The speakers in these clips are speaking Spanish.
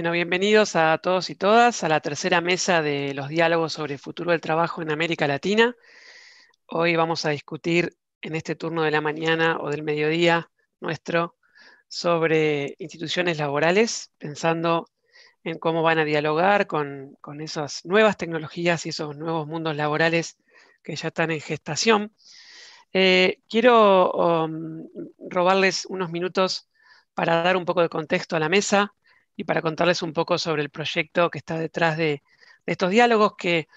Bueno, bienvenidos a todos y todas a la tercera mesa de los diálogos sobre el futuro del trabajo en América Latina. Hoy vamos a discutir en este turno de la mañana o del mediodía nuestro sobre instituciones laborales, pensando en cómo van a dialogar con, esas nuevas tecnologías y esos nuevos mundos laborales que ya están en gestación. Eh, quiero um, robarles unos minutos para dar un poco de contexto a la mesa y para contarles un poco sobre el proyecto que está detrás de, estos diálogos que,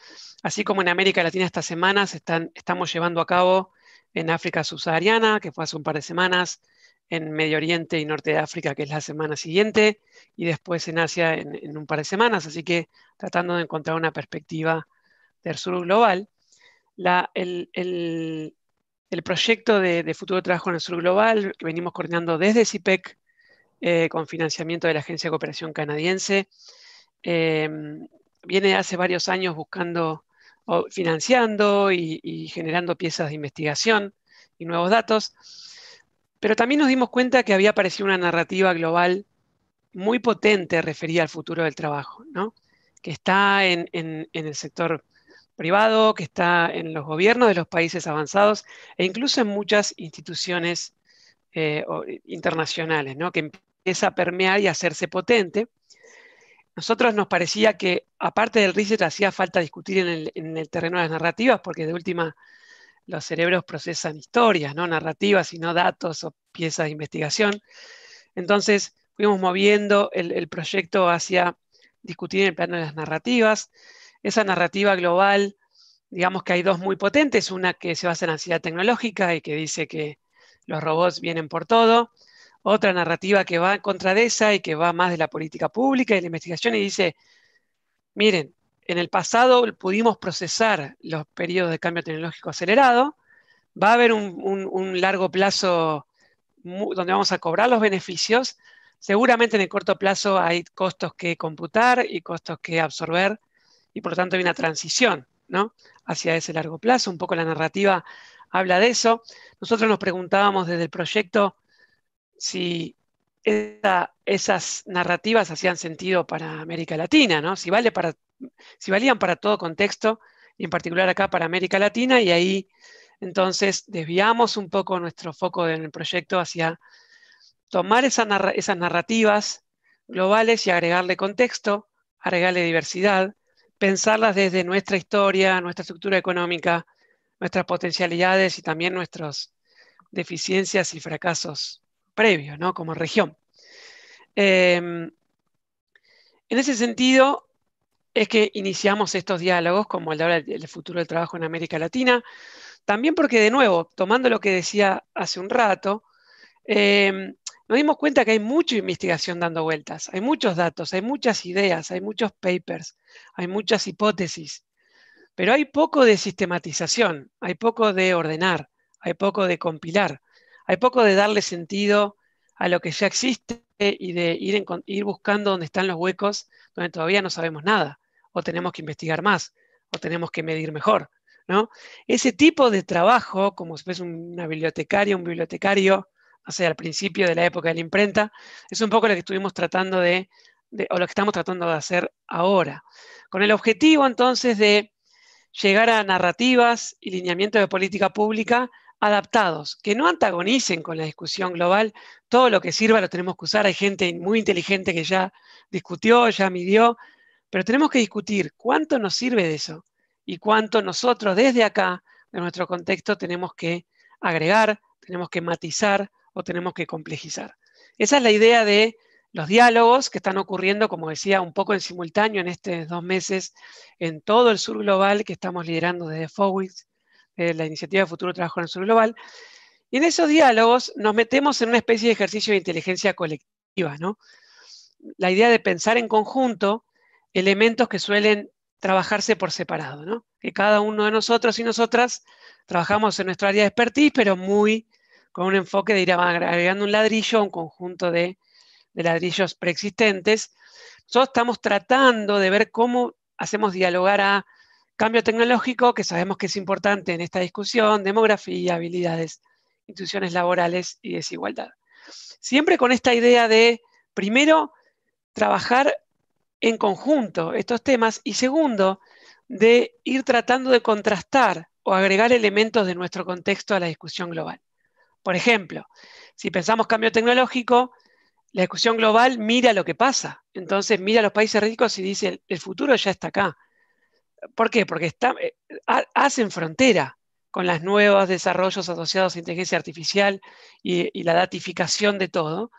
así como en América Latina estas semanas, estamos llevando a cabo en África subsahariana, que fue hace un par de semanas, en Medio Oriente y Norte de África, que es la semana siguiente, y después en Asia en, un par de semanas, así que tratando de encontrar una perspectiva del sur global. el, proyecto de, futuro trabajo en el sur global que venimos coordinando desde CIPEC eh, con financiamiento de la Agencia de Cooperación Canadiense. Em, viene hace varios años buscando, financiando y, generando piezas de investigación y nuevos datos, pero también nos dimos cuenta que había aparecido una narrativa global muy potente referida al futuro del trabajo, ¿no? que está en, el sector privado, que está en los gobiernos de los países avanzados e incluso en muchas instituciones eh, internacionales, ¿no? que empieza a permear y hacerse potente. Nosotros nos parecía que, aparte del research, hacía falta discutir en el, terreno de las narrativas, porque de última los cerebros procesan historias, no narrativas, sino datos o piezas de investigación. Entonces fuimos moviendo el, proyecto hacia discutir en el plano de las narrativas. Esa narrativa global, digamos que hay dos muy potentes, una que se basa en la ansiedad tecnológica y que dice que los robots vienen por todo, otra narrativa que va en contra de esa y que va más de la política pública y de la investigación y dice, miren, en el pasado pudimos procesar los periodos de cambio tecnológico acelerado, va a haber un, largo plazo donde vamos a cobrar los beneficios, seguramente en el corto plazo hay costos que computar y costos que absorber y por lo tanto hay una transición hacia ese largo plazo, un poco la narrativa habla de eso. Nosotros nos preguntábamos desde el proyecto si esas narrativas hacían sentido para América Latina, ¿no? Si, valían para todo contexto, y en particular acá para América Latina, y ahí entonces desviamos un poco nuestro foco en el proyecto hacia tomar esas narrativas globales y agregarle contexto, agregarle diversidad, pensarlas desde nuestra historia, nuestra estructura económica, nuestras potencialidades y también nuestras deficiencias y fracasos previo, ¿no? Como región. Em, en ese sentido, es que iniciamos estos diálogos como el de ahora, el futuro del trabajo en América Latina, también porque, de nuevo, tomando lo que decía hace un rato, em, nos dimos cuenta que hay mucha investigación dando vueltas, hay muchos datos, hay muchas ideas, hay muchos papers, hay muchas hipótesis, pero hay poco de sistematización, hay poco de ordenar, hay poco de compilar. Hay poco de darle sentido a lo que ya existe y de ir, buscando dónde están los huecos donde todavía no sabemos nada, o tenemos que investigar más, o tenemos que medir mejor. ¿no? Ese tipo de trabajo, como si fuese una bibliotecaria, un bibliotecario, hace al principio de la época de la imprenta, es un poco lo que estuvimos tratando de, de o lo que estamos tratando de hacer ahora. Con el objetivo entonces de llegar a narrativas y lineamientos de política pública adaptados, que no antagonicen con la discusión global. Todo lo que sirva lo tenemos que usar. Hay gente muy inteligente que ya discutió, ya midió, pero tenemos que discutir cuánto nos sirve de eso y cuánto nosotros desde acá, de nuestro contexto, tenemos que agregar, tenemos que matizar o tenemos que complejizar. Esa es la idea de los diálogos que están ocurriendo, como decía, un poco en simultáneo en estos dos meses en todo el sur global que estamos liderando desde FOWICS, eh, la iniciativa Futuro Trabajo en el Sur Global. Y en esos diálogos nos metemos en una especie de ejercicio de inteligencia colectiva, ¿no? La idea de pensar en conjunto elementos que suelen trabajarse por separado, Que cada uno de nosotros y nosotras trabajamos en nuestro área de expertise, pero muy con un enfoque de ir agregando un ladrillo un conjunto de, de ladrillos preexistentes. Nosotros estamos tratando de ver cómo hacemos dialogar a Cambio tecnológico, que sabemos que es importante en esta discusión, demografía, habilidades, instituciones laborales y desigualdad. Siempre con esta idea de, primero, trabajar en conjunto estos temas y segundo, de ir tratando de contrastar o agregar elementos de nuestro contexto a la discusión global. Por ejemplo, si pensamos cambio tecnológico, la discusión global mira lo que pasa. Entonces mira a los países ricos y dice, el futuro ya está acá. ¿Por qué? Porque está, eh, hacen frontera con los nuevos desarrollos asociados a inteligencia artificial y, la datificación de todo.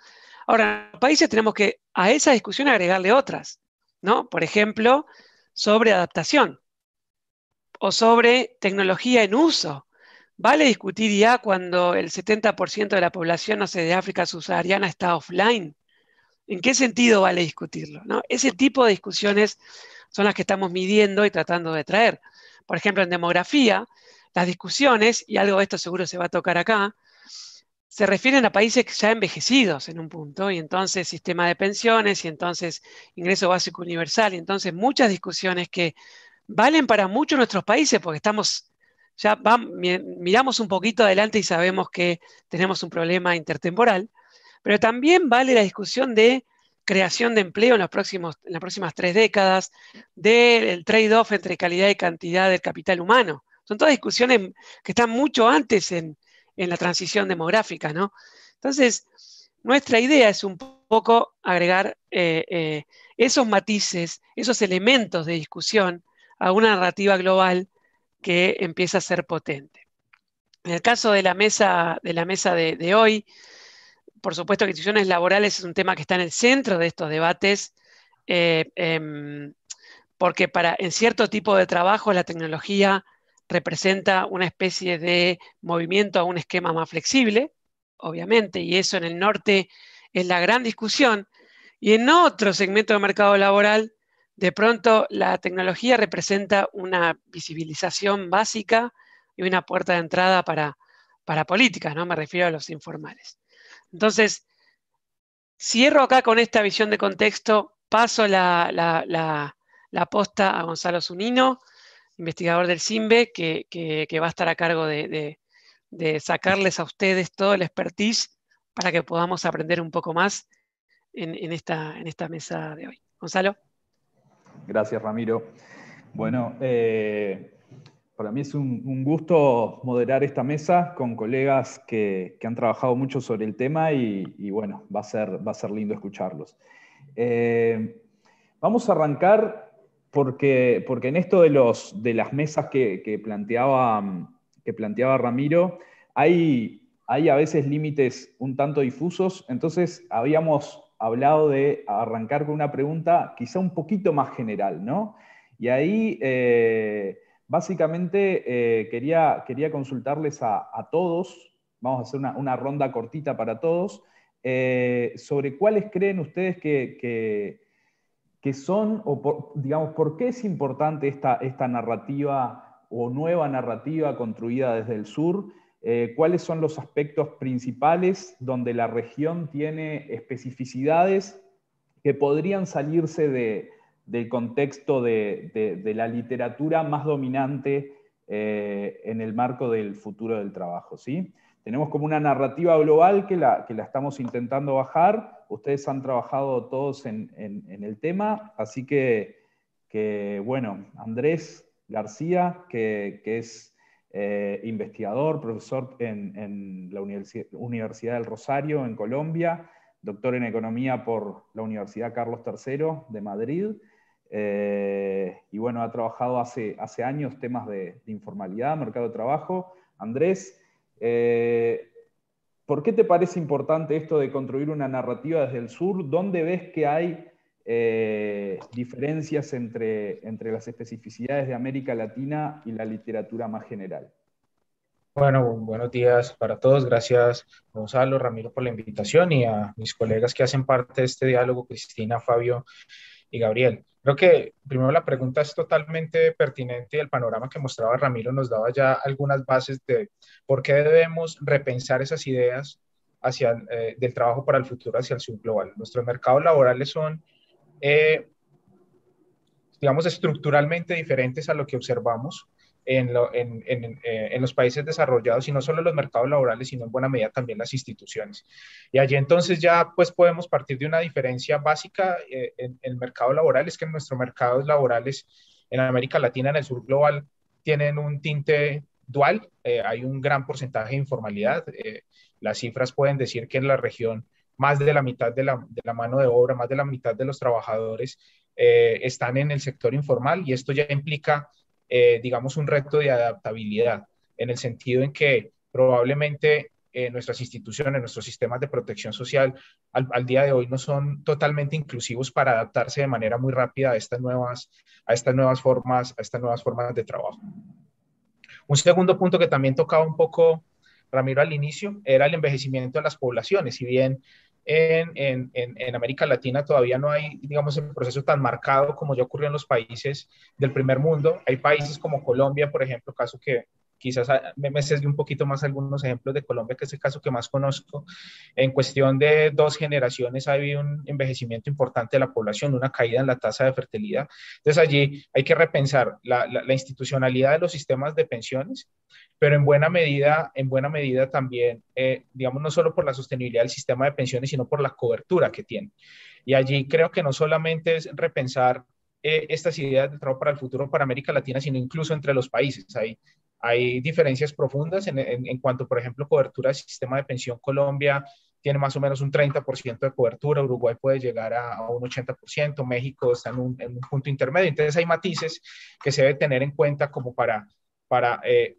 Ahora, los países tenemos que a esa discusión agregarle otras, ¿no? Por ejemplo, sobre adaptación o sobre tecnología en uso. ¿Vale discutir ya cuando el 70% de la población, no sé, de África subsahariana está offline? ¿En qué sentido vale discutirlo? Ese tipo de discusiones son las que estamos midiendo y tratando de traer. Por ejemplo, en demografía, las discusiones, y algo de esto seguro se va a tocar acá, se refieren a países ya envejecidos en un punto, y entonces sistema de pensiones, y entonces ingreso básico universal, y entonces muchas discusiones que valen para muchos nuestros países, porque estamos, ya miramos un poquito adelante y sabemos que tenemos un problema intertemporal, pero también vale la discusión de creación de empleo en, las próximas tres décadas, del trade-off entre calidad y cantidad del capital humano. Son todas discusiones que están mucho antes en, la transición demográfica, ¿no? Entonces, nuestra idea es un poco agregar eh, eh, esos matices, esos elementos de discusión a una narrativa global que empieza a ser potente. En el caso de la mesa de, la mesa de hoy, por supuesto que instituciones laborales es un tema que está en el centro de estos debates, eh, em, porque para, en cierto tipo de trabajo la tecnología representa una especie de movimiento a un esquema más flexible, obviamente, y eso en el norte es la gran discusión. Y en otro segmento del mercado laboral, de pronto la tecnología representa una visibilización básica y una puerta de entrada para, para políticas, ¿no? Me refiero a los informales. Entonces, cierro acá con esta visión de contexto, paso la, la, posta a Gonzalo Zunino, investigador del CIMBE, que, va a estar a cargo de, sacarles a ustedes todo el expertise para que podamos aprender un poco más en, esta, en esta mesa de hoy. Gonzalo. Gracias, Ramiro. Bueno, eh, para mí es un, gusto moderar esta mesa con colegas que, han trabajado mucho sobre el tema y, bueno, va a, ser, va a ser lindo escucharlos. Eh, vamos a arrancar porque, porque en esto de, los, de las mesas que, planteaba, que planteaba Ramiro, hay, hay a veces límites un tanto difusos, entonces habíamos hablado de arrancar con una pregunta quizá un poquito más general, ¿no? Y ahí... Eh, Básicamente eh, quería, quería consultarles a, todos, vamos a hacer una, ronda cortita para todos, eh, sobre cuáles creen ustedes que, que, son, o digamos, por qué es importante esta, esta narrativa o nueva narrativa construida desde el sur, eh, cuáles son los aspectos principales donde la región tiene especificidades que podrían salirse de, del contexto de, la literatura más dominante eh, en el marco del futuro del trabajo. ¿sí? Tenemos como una narrativa global que la, estamos intentando bajar. Ustedes han trabajado todos en, el tema, así que, bueno, Andrés García, que, es eh, investigador, profesor en, la Universidad del Rosario, en Colombia, doctor en economía por la Universidad Carlos III de Madrid eh, y bueno, ha trabajado hace, hace años temas de, informalidad, mercado de trabajo. Andrés, eh, ¿por qué te parece importante esto de construir una narrativa desde el sur? ¿Dónde ves que hay eh, diferencias entre, entre las especificidades de América Latina y la literatura más general? Bueno, buenos días para todos. Gracias Gonzalo, Ramiro por la invitación y a mis colegas que hacen parte de este diálogo, Cristina, Fabio y Gabriel. Creo que primero la pregunta es totalmente pertinente y el panorama que mostraba Ramiro nos daba ya algunas bases de por qué debemos repensar esas ideas hacia, eh, del trabajo para el futuro hacia el sur global. Nuestros mercados laborales son, eh, digamos, estructuralmente diferentes a lo que observamos eh, en, los países desarrollados y no solo los mercados laborales, sino en buena medida también las instituciones. Y allí entonces ya pues podemos partir de una diferencia básica eh, en el mercado laboral, es que nuestros mercados laborales en América Latina, en el sur global, tienen un tinte dual, eh, hay un gran porcentaje de informalidad, las cifras pueden decir que en la región más de la mitad de la, de la mano de obra, más de la mitad de los trabajadores están en el sector informal y esto ya implica eh, digamos, un reto de adaptabilidad, en el sentido en que probablemente eh, nuestras instituciones, nuestros sistemas de protección social al, día de hoy no son totalmente inclusivos para adaptarse de manera muy rápida a estas nuevas, a estas nuevas formas, a estas nuevas formas de trabajo. Un segundo punto que también tocaba un poco Ramiro al inicio era el envejecimiento de las poblaciones. Si bien en, América Latina todavía no hay, digamos, el proceso tan marcado como ya ocurrió en los países del primer mundo. Hay países como Colombia, por ejemplo, caso que quizás ah, me, me un poquito más algunos ejemplos de Colombia, que es el caso que más conozco. En cuestión de dos generaciones ha habido un envejecimiento importante de la población, una caída en la tasa de fertilidad. Entonces allí hay que repensar la, institucionalidad de los sistemas de pensiones, pero en buena medida, en buena medida también, eh, digamos, no solo por la sostenibilidad del sistema de pensiones, sino por la cobertura que tiene. Y allí creo que no solamente es repensar eh, estas ideas de trabajo para el futuro para América Latina, sino incluso entre los países. Hay hay diferencias profundas en, cuanto, por ejemplo, cobertura del sistema de pensión Colombia tiene más o menos un 30% de cobertura, Uruguay puede llegar a, un 80%, México está en un, punto intermedio. Entonces hay matices que se debe tener en cuenta como para, para, eh,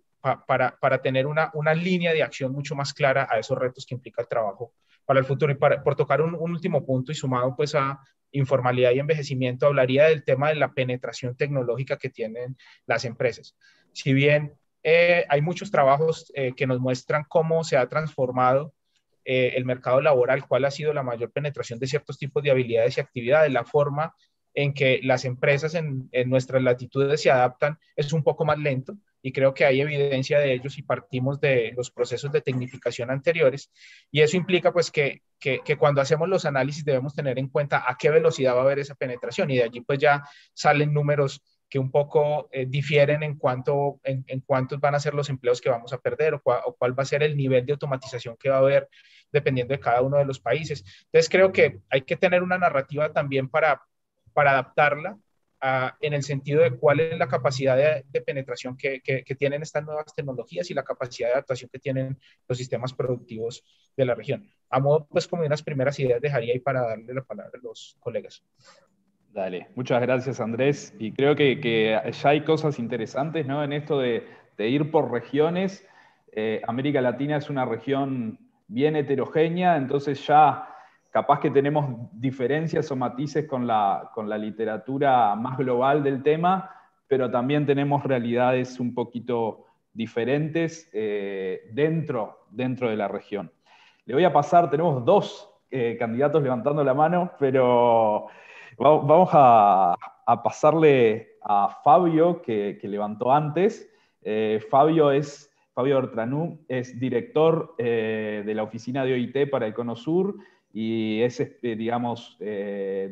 para, para, tener una, una línea de acción mucho más clara a esos retos que implica el trabajo para el futuro. Y para, por tocar un, un, último punto y sumado pues a informalidad y envejecimiento, hablaría del tema de la penetración tecnológica que tienen las empresas. Si bien eh, hay muchos trabajos eh, que nos muestran cómo se ha transformado eh, el mercado laboral, cuál ha sido la mayor penetración de ciertos tipos de habilidades y actividades, la forma en que las empresas en, nuestras latitudes se adaptan es un poco más lento y creo que hay evidencia de ello si partimos de los procesos de tecnificación anteriores y eso implica pues que, que, cuando hacemos los análisis debemos tener en cuenta a qué velocidad va a haber esa penetración y de allí pues ya salen números que un poco eh, difieren en cuanto en, en, cuántos van a ser los empleos que vamos a perder o, cuál va a ser el nivel de automatización que va a haber dependiendo de cada uno de los países. Entonces creo que hay que tener una narrativa también para, para adaptarla en el sentido de cuál es la capacidad de, penetración que, que, que tienen estas nuevas tecnologías y la capacidad de adaptación que tienen los sistemas productivos de la región. A modo, pues como unas primeras ideas dejaría ahí para darle la palabra a los colegas. Dale, muchas gracias Andrés. Y creo que, ya hay cosas interesantes en esto de, ir por regiones. Eh, América Latina es una región bien heterogénea, entonces ya capaz que tenemos diferencias o matices con la, con la literatura más global del tema, pero también tenemos realidades un poquito diferentes eh, dentro, dentro de la región. Le voy a pasar, tenemos dos eh, candidatos levantando la mano, pero Vamos a, pasarle a Fabio, que, levantó antes. Eh, Fabio es Fabio Bertranú es director eh, de la oficina de OIT para el Cono Sur y es, eh, digamos,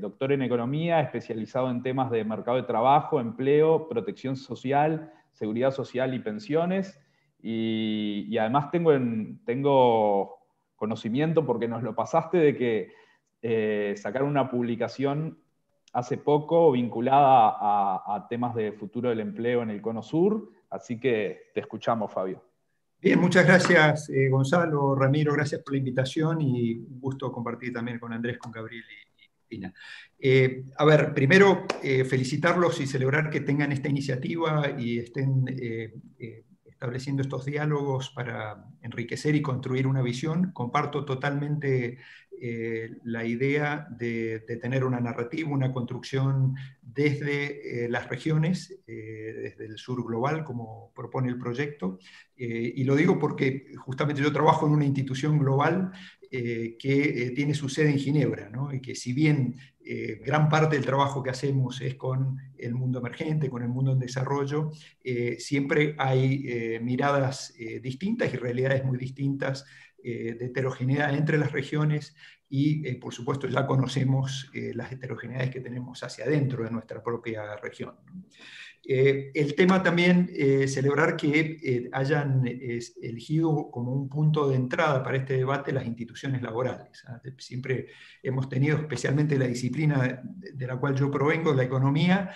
doctor en economía, especializado en temas de mercado de trabajo, empleo, protección social, seguridad social y pensiones. Y, además tengo, tengo conocimiento, porque nos lo pasaste, de que eh, sacaron una publicación hace poco vinculada a, temas de futuro del empleo en el Cono Sur. Así que te escuchamos, Fabio. Bien, muchas gracias eh, Gonzalo, Ramiro, gracias por la invitación y un gusto compartir también con Andrés, con Gabriel y, Cristina. Eh, a ver, primero eh, felicitarlos y celebrar que tengan esta iniciativa y estén estableciendo estos diálogos para enriquecer y construir una visión. Comparto totalmente eh, la idea de, tener una narrativa, una construcción desde eh, las regiones, eh, desde el sur global, como propone el proyecto. y lo digo porque justamente yo trabajo en una institución global que tiene su sede en Ginebra, ¿no? y que si bien gran parte del trabajo que hacemos es con el mundo emergente, con el mundo en desarrollo, siempre hay miradas distintas y realidades muy distintas eh, de heterogeneidad entre las regiones y, eh, por supuesto, ya conocemos eh, las heterogeneidades que tenemos hacia adentro de nuestra propia región. el tema también, celebrar que hayan elegido como un punto de entrada para este debate las instituciones laborales. ¿ah? Siempre hemos tenido, especialmente la disciplina de la cual yo provengo, la economía,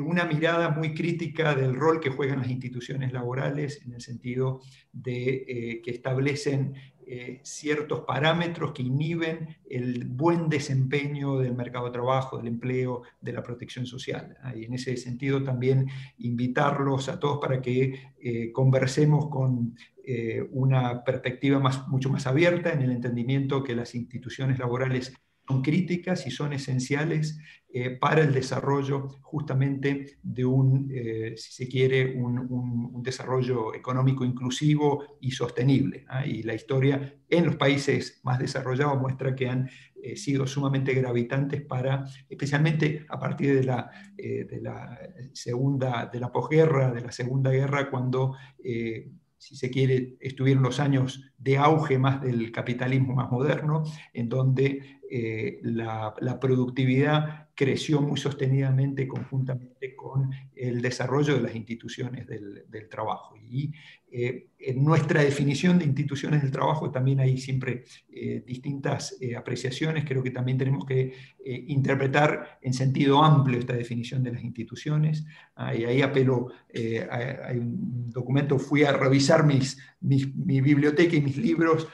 una mirada muy crítica del rol que juegan las instituciones laborales en el sentido de eh, que establecen eh, ciertos parámetros que inhiben el buen desempeño del mercado de trabajo, del empleo, de la protección social. Ah, y en ese sentido también invitarlos a todos para que eh, conversemos con una perspectiva mucho más abierta en el entendimiento que las instituciones laborales son críticas y son esenciales eh, para el desarrollo justamente de un, eh, si se quiere, un, desarrollo económico inclusivo y sostenible. ¿ah? Y la historia en los países más desarrollados muestra que han eh, sido sumamente gravitantes para, especialmente a partir de la, de la segunda, de la posguerra, de la segunda guerra, cuando si se quiere, estuvieron los años de auge más del capitalismo más moderno, en donde eh, la productividad creció muy sostenidamente conjuntamente con el desarrollo de las instituciones del, trabajo. Y eh, en nuestra definición de instituciones del trabajo también hay siempre eh, distintas eh, apreciaciones. Creo que también tenemos que interpretar en sentido amplio esta definición de las instituciones. y ahí apelo, hay un documento, fui a revisar mis, mi biblioteca y mis libros,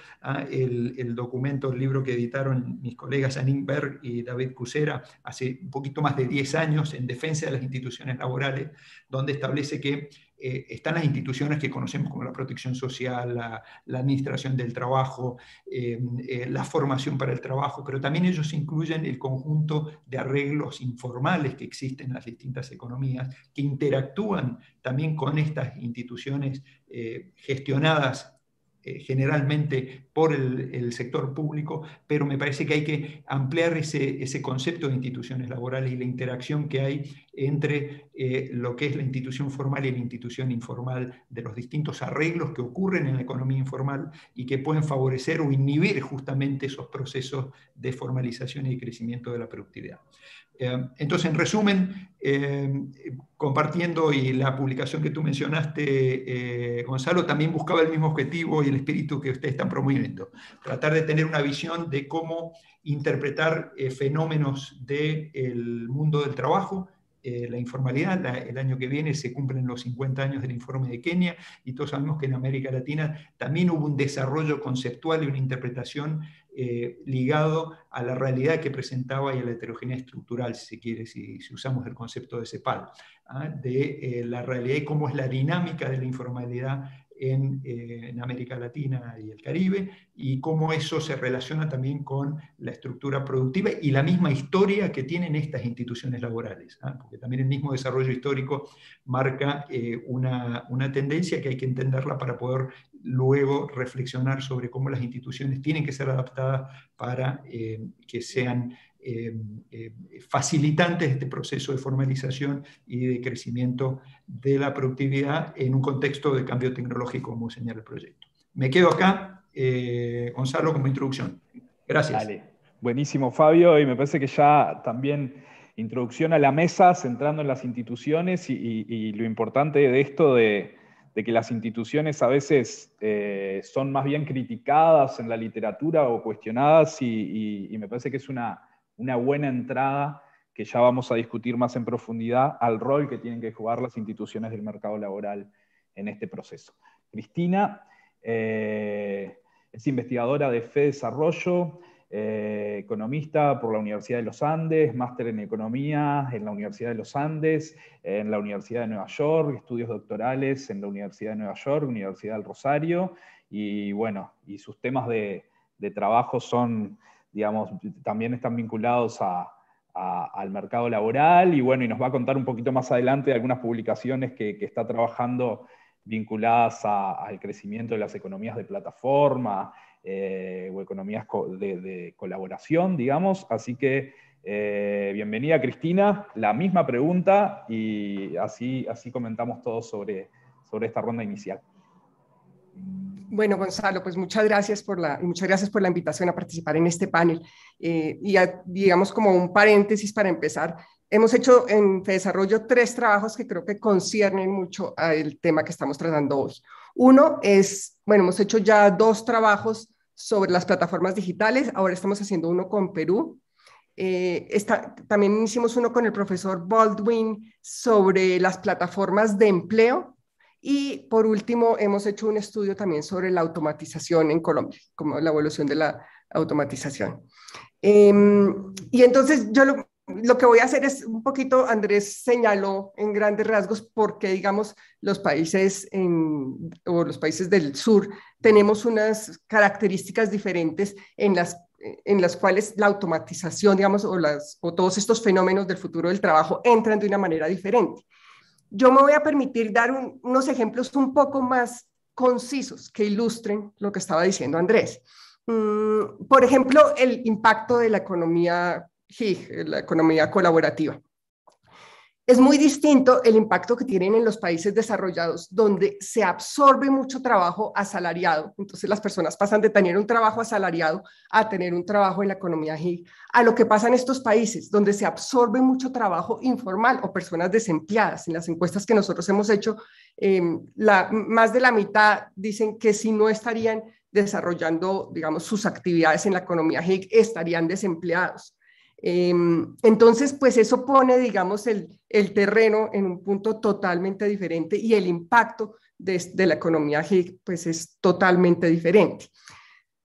el, el, documento, el libro que editaron mis colegas Anin Berg y David Cusera hace un poquito más de 10 años en defensa de las instituciones laborales, donde establece que eh, están las instituciones que conocemos como la protección social, la, administración del trabajo, eh, eh, la formación para el trabajo, pero también ellos incluyen el conjunto de arreglos informales que existen en las distintas economías, que interactúan también con estas instituciones gestionadas generalmente por el, sector público, pero me parece que hay que ampliar ese, concepto de instituciones laborales y la interacción que hay entre eh, lo que es la institución formal y la institución informal, de los distintos arreglos que ocurren en la economía informal y que pueden favorecer o inhibir justamente esos procesos de formalización y crecimiento de la productividad. Eh, entonces, en resumen, eh, compartiendo y la publicación que tú mencionaste, Gonzalo, también buscaba el mismo objetivo y el espíritu que ustedes están promoviendo Tratar de tener una visión de cómo interpretar eh, fenómenos del mundo del trabajo, eh, la informalidad. el año que viene se cumplen los 50 años del informe de Kenia y todos sabemos que en América Latina también hubo un desarrollo conceptual y una interpretación eh, ligado a la realidad que presentaba y a la heterogeneidad estructural, si se quiere, si, usamos el concepto de CEPAL, ¿ah? de la realidad y cómo es la dinámica de la informalidad eh, en, América Latina y el Caribe, y cómo eso se relaciona también con la estructura productiva y la misma historia que tienen estas instituciones laborales, ¿ah? porque también el mismo desarrollo histórico marca eh, una, tendencia que hay que entenderla para poder luego reflexionar sobre cómo las instituciones tienen que ser adaptadas para eh, que sean eh, eh, facilitantes de este proceso de formalización y de crecimiento de la productividad en un contexto de cambio tecnológico, como señala el proyecto. Me quedo acá, eh, Gonzalo, como introducción. Gracias. Buenísimo, Fabio, y me parece que ya también introducción a la mesa, centrando en las instituciones y, lo importante de esto de, que las instituciones a veces son más bien criticadas en la literatura o cuestionadas y, me parece que es una, una buena entrada que ya vamos a discutir más en profundidad al rol que tienen que jugar las instituciones del mercado laboral en este proceso. Cristina eh, es investigadora de FE Desarrollo, eh, economista por la Universidad de los Andes, máster en economía en la Universidad de los Andes, en la Universidad de Nueva York, estudios doctorales en la Universidad de Nueva York, Universidad del Rosario, y bueno, y sus temas de, de trabajo son digamos, también están vinculados al mercado laboral y bueno, y nos va a contar un poquito más adelante algunas publicaciones que, está trabajando vinculadas al crecimiento de las economías de plataforma eh, o economías de, colaboración, digamos. Así que eh, bienvenida Cristina, la misma pregunta y así, así comentamos todo sobre, sobre esta ronda inicial. Bueno, Gonzalo, pues muchas gracias por la, muchas gracias por la invitación a participar en este panel. Eh, y digamos como un paréntesis para empezar, hemos hecho en desarrollo tres trabajos que creo que conciernen mucho al tema que estamos tratando hoy. Uno es, bueno, hemos hecho ya dos trabajos sobre las plataformas digitales, ahora estamos haciendo uno con Perú. Eh, está, también hicimos uno con el profesor Baldwin sobre las plataformas de empleo y por último, hemos hecho un estudio también sobre la automatización en Colombia, como la evolución de la automatización. Em, y entonces yo lo, que voy a hacer es un poquito, Andrés señaló en grandes rasgos por qué, digamos, los países o los países del sur tenemos unas características diferentes en las, en las cuales la automatización, digamos, o, o todos estos fenómenos del futuro del trabajo entran de una manera diferente. Yo me voy a permitir dar unos ejemplos un poco más concisos que ilustren lo que estaba diciendo Andrés. Mm, por ejemplo, el impacto de la economía GIG, la economía colaborativa. Es muy distinto el impacto que tienen en los países desarrollados, donde se absorbe mucho trabajo asalariado. Entonces las personas pasan de tener un trabajo asalariado a tener un trabajo en la economía gig, a lo que pasa en estos países, donde se absorbe mucho trabajo informal o personas desempleadas. En las encuestas que nosotros hemos hecho, em, más de la mitad dicen que si no estarían desarrollando, digamos, sus actividades en la economía gig, estarían desempleados. Em, entonces, pues eso pone, digamos, el el terreno en un punto totalmente diferente y el impacto de, la economía gig pues es totalmente diferente.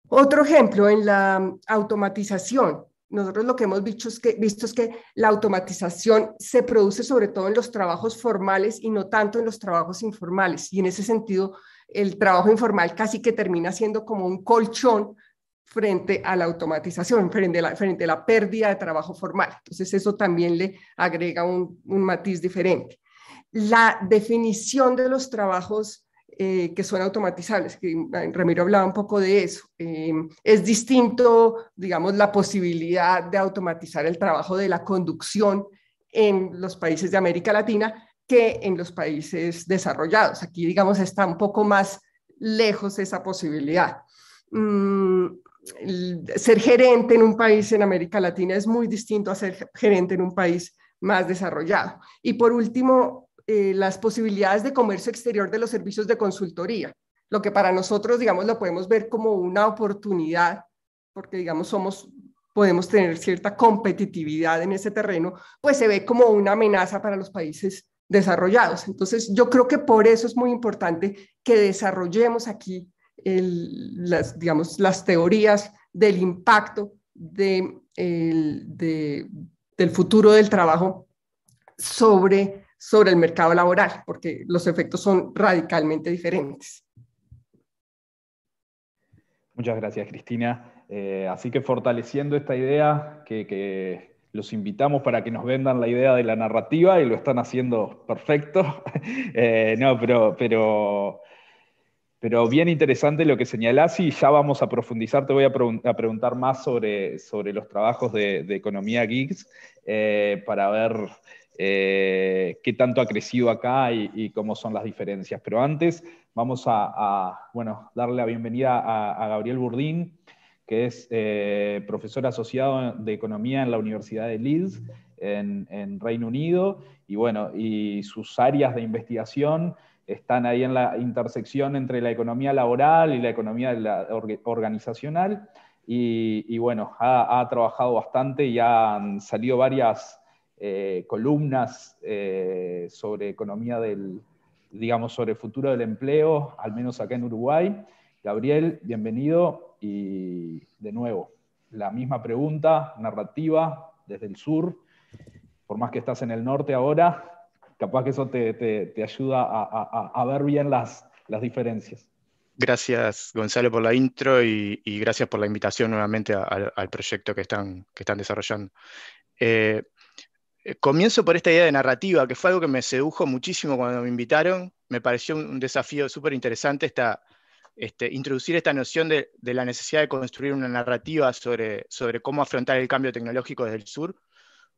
Otro ejemplo en la automatización. Nosotros lo que hemos visto es, que, visto es que la automatización se produce sobre todo en los trabajos formales y no tanto en los trabajos informales. Y en ese sentido, el trabajo informal casi que termina siendo como un colchón frente a la automatización, frente a la, pérdida de trabajo formal. Entonces, eso también le agrega un, matiz diferente. La definición de los trabajos eh, que son automatizables, que eh, Ramiro hablaba un poco de eso. Eh, es distinto, digamos, la posibilidad de automatizar el trabajo de la conducción en los países de América Latina que en los países desarrollados. Aquí, digamos, está un poco más lejos esa posibilidad. Mm, ser gerente en un país en América Latina es muy distinto a ser gerente en un país más desarrollado. Y por último, eh, las posibilidades de comercio exterior de los servicios de consultoría, lo que para nosotros, digamos, lo podemos ver como una oportunidad, porque, digamos, somos podemos tener cierta competitividad en ese terreno, pues se ve como una amenaza para los países desarrollados. Entonces, yo creo que por eso es muy importante que desarrollemos aquí las, digamos, las teorías del impacto de, el, del futuro del trabajo sobre, sobre el mercado laboral, porque los efectos son radicalmente diferentes. Muchas gracias, Cristina. Eh, así que fortaleciendo esta idea, que, que, los invitamos para que nos vendan la idea de la narrativa y lo están haciendo perfecto. Eh, no, pero, pero pero bien interesante lo que señalás y ya vamos a profundizar, te voy a, preguntar más sobre, los trabajos de, Economía Geeks eh, para ver eh, qué tanto ha crecido acá y, cómo son las diferencias. Pero antes vamos a, darle la bienvenida a, Gabriel Burdín, que es eh, profesor asociado de Economía en la Universidad de Leeds, en, en Reino Unido, y bueno, y sus áreas de investigación están ahí en la intersección entre la economía laboral y la economía organizacional. Y, bueno, ha, trabajado bastante y han salido varias eh, columnas eh, sobre economía del, digamos, sobre futuro del empleo, al menos acá en Uruguay. Gabriel, bienvenido y de nuevo, la misma pregunta, narrativa desde el sur, por más que estás en el norte ahora, Capaz que eso te, ayuda a, ver bien las, diferencias. Gracias, Gonzalo, por la intro y, gracias por la invitación nuevamente al proyecto que están, que están desarrollando. Eh, comienzo por esta idea de narrativa, que fue algo que me sedujo muchísimo cuando me invitaron. Me pareció un, desafío súper interesante este, introducir esta noción de, de, la necesidad de construir una narrativa sobre, sobre cómo afrontar el cambio tecnológico desde el sur.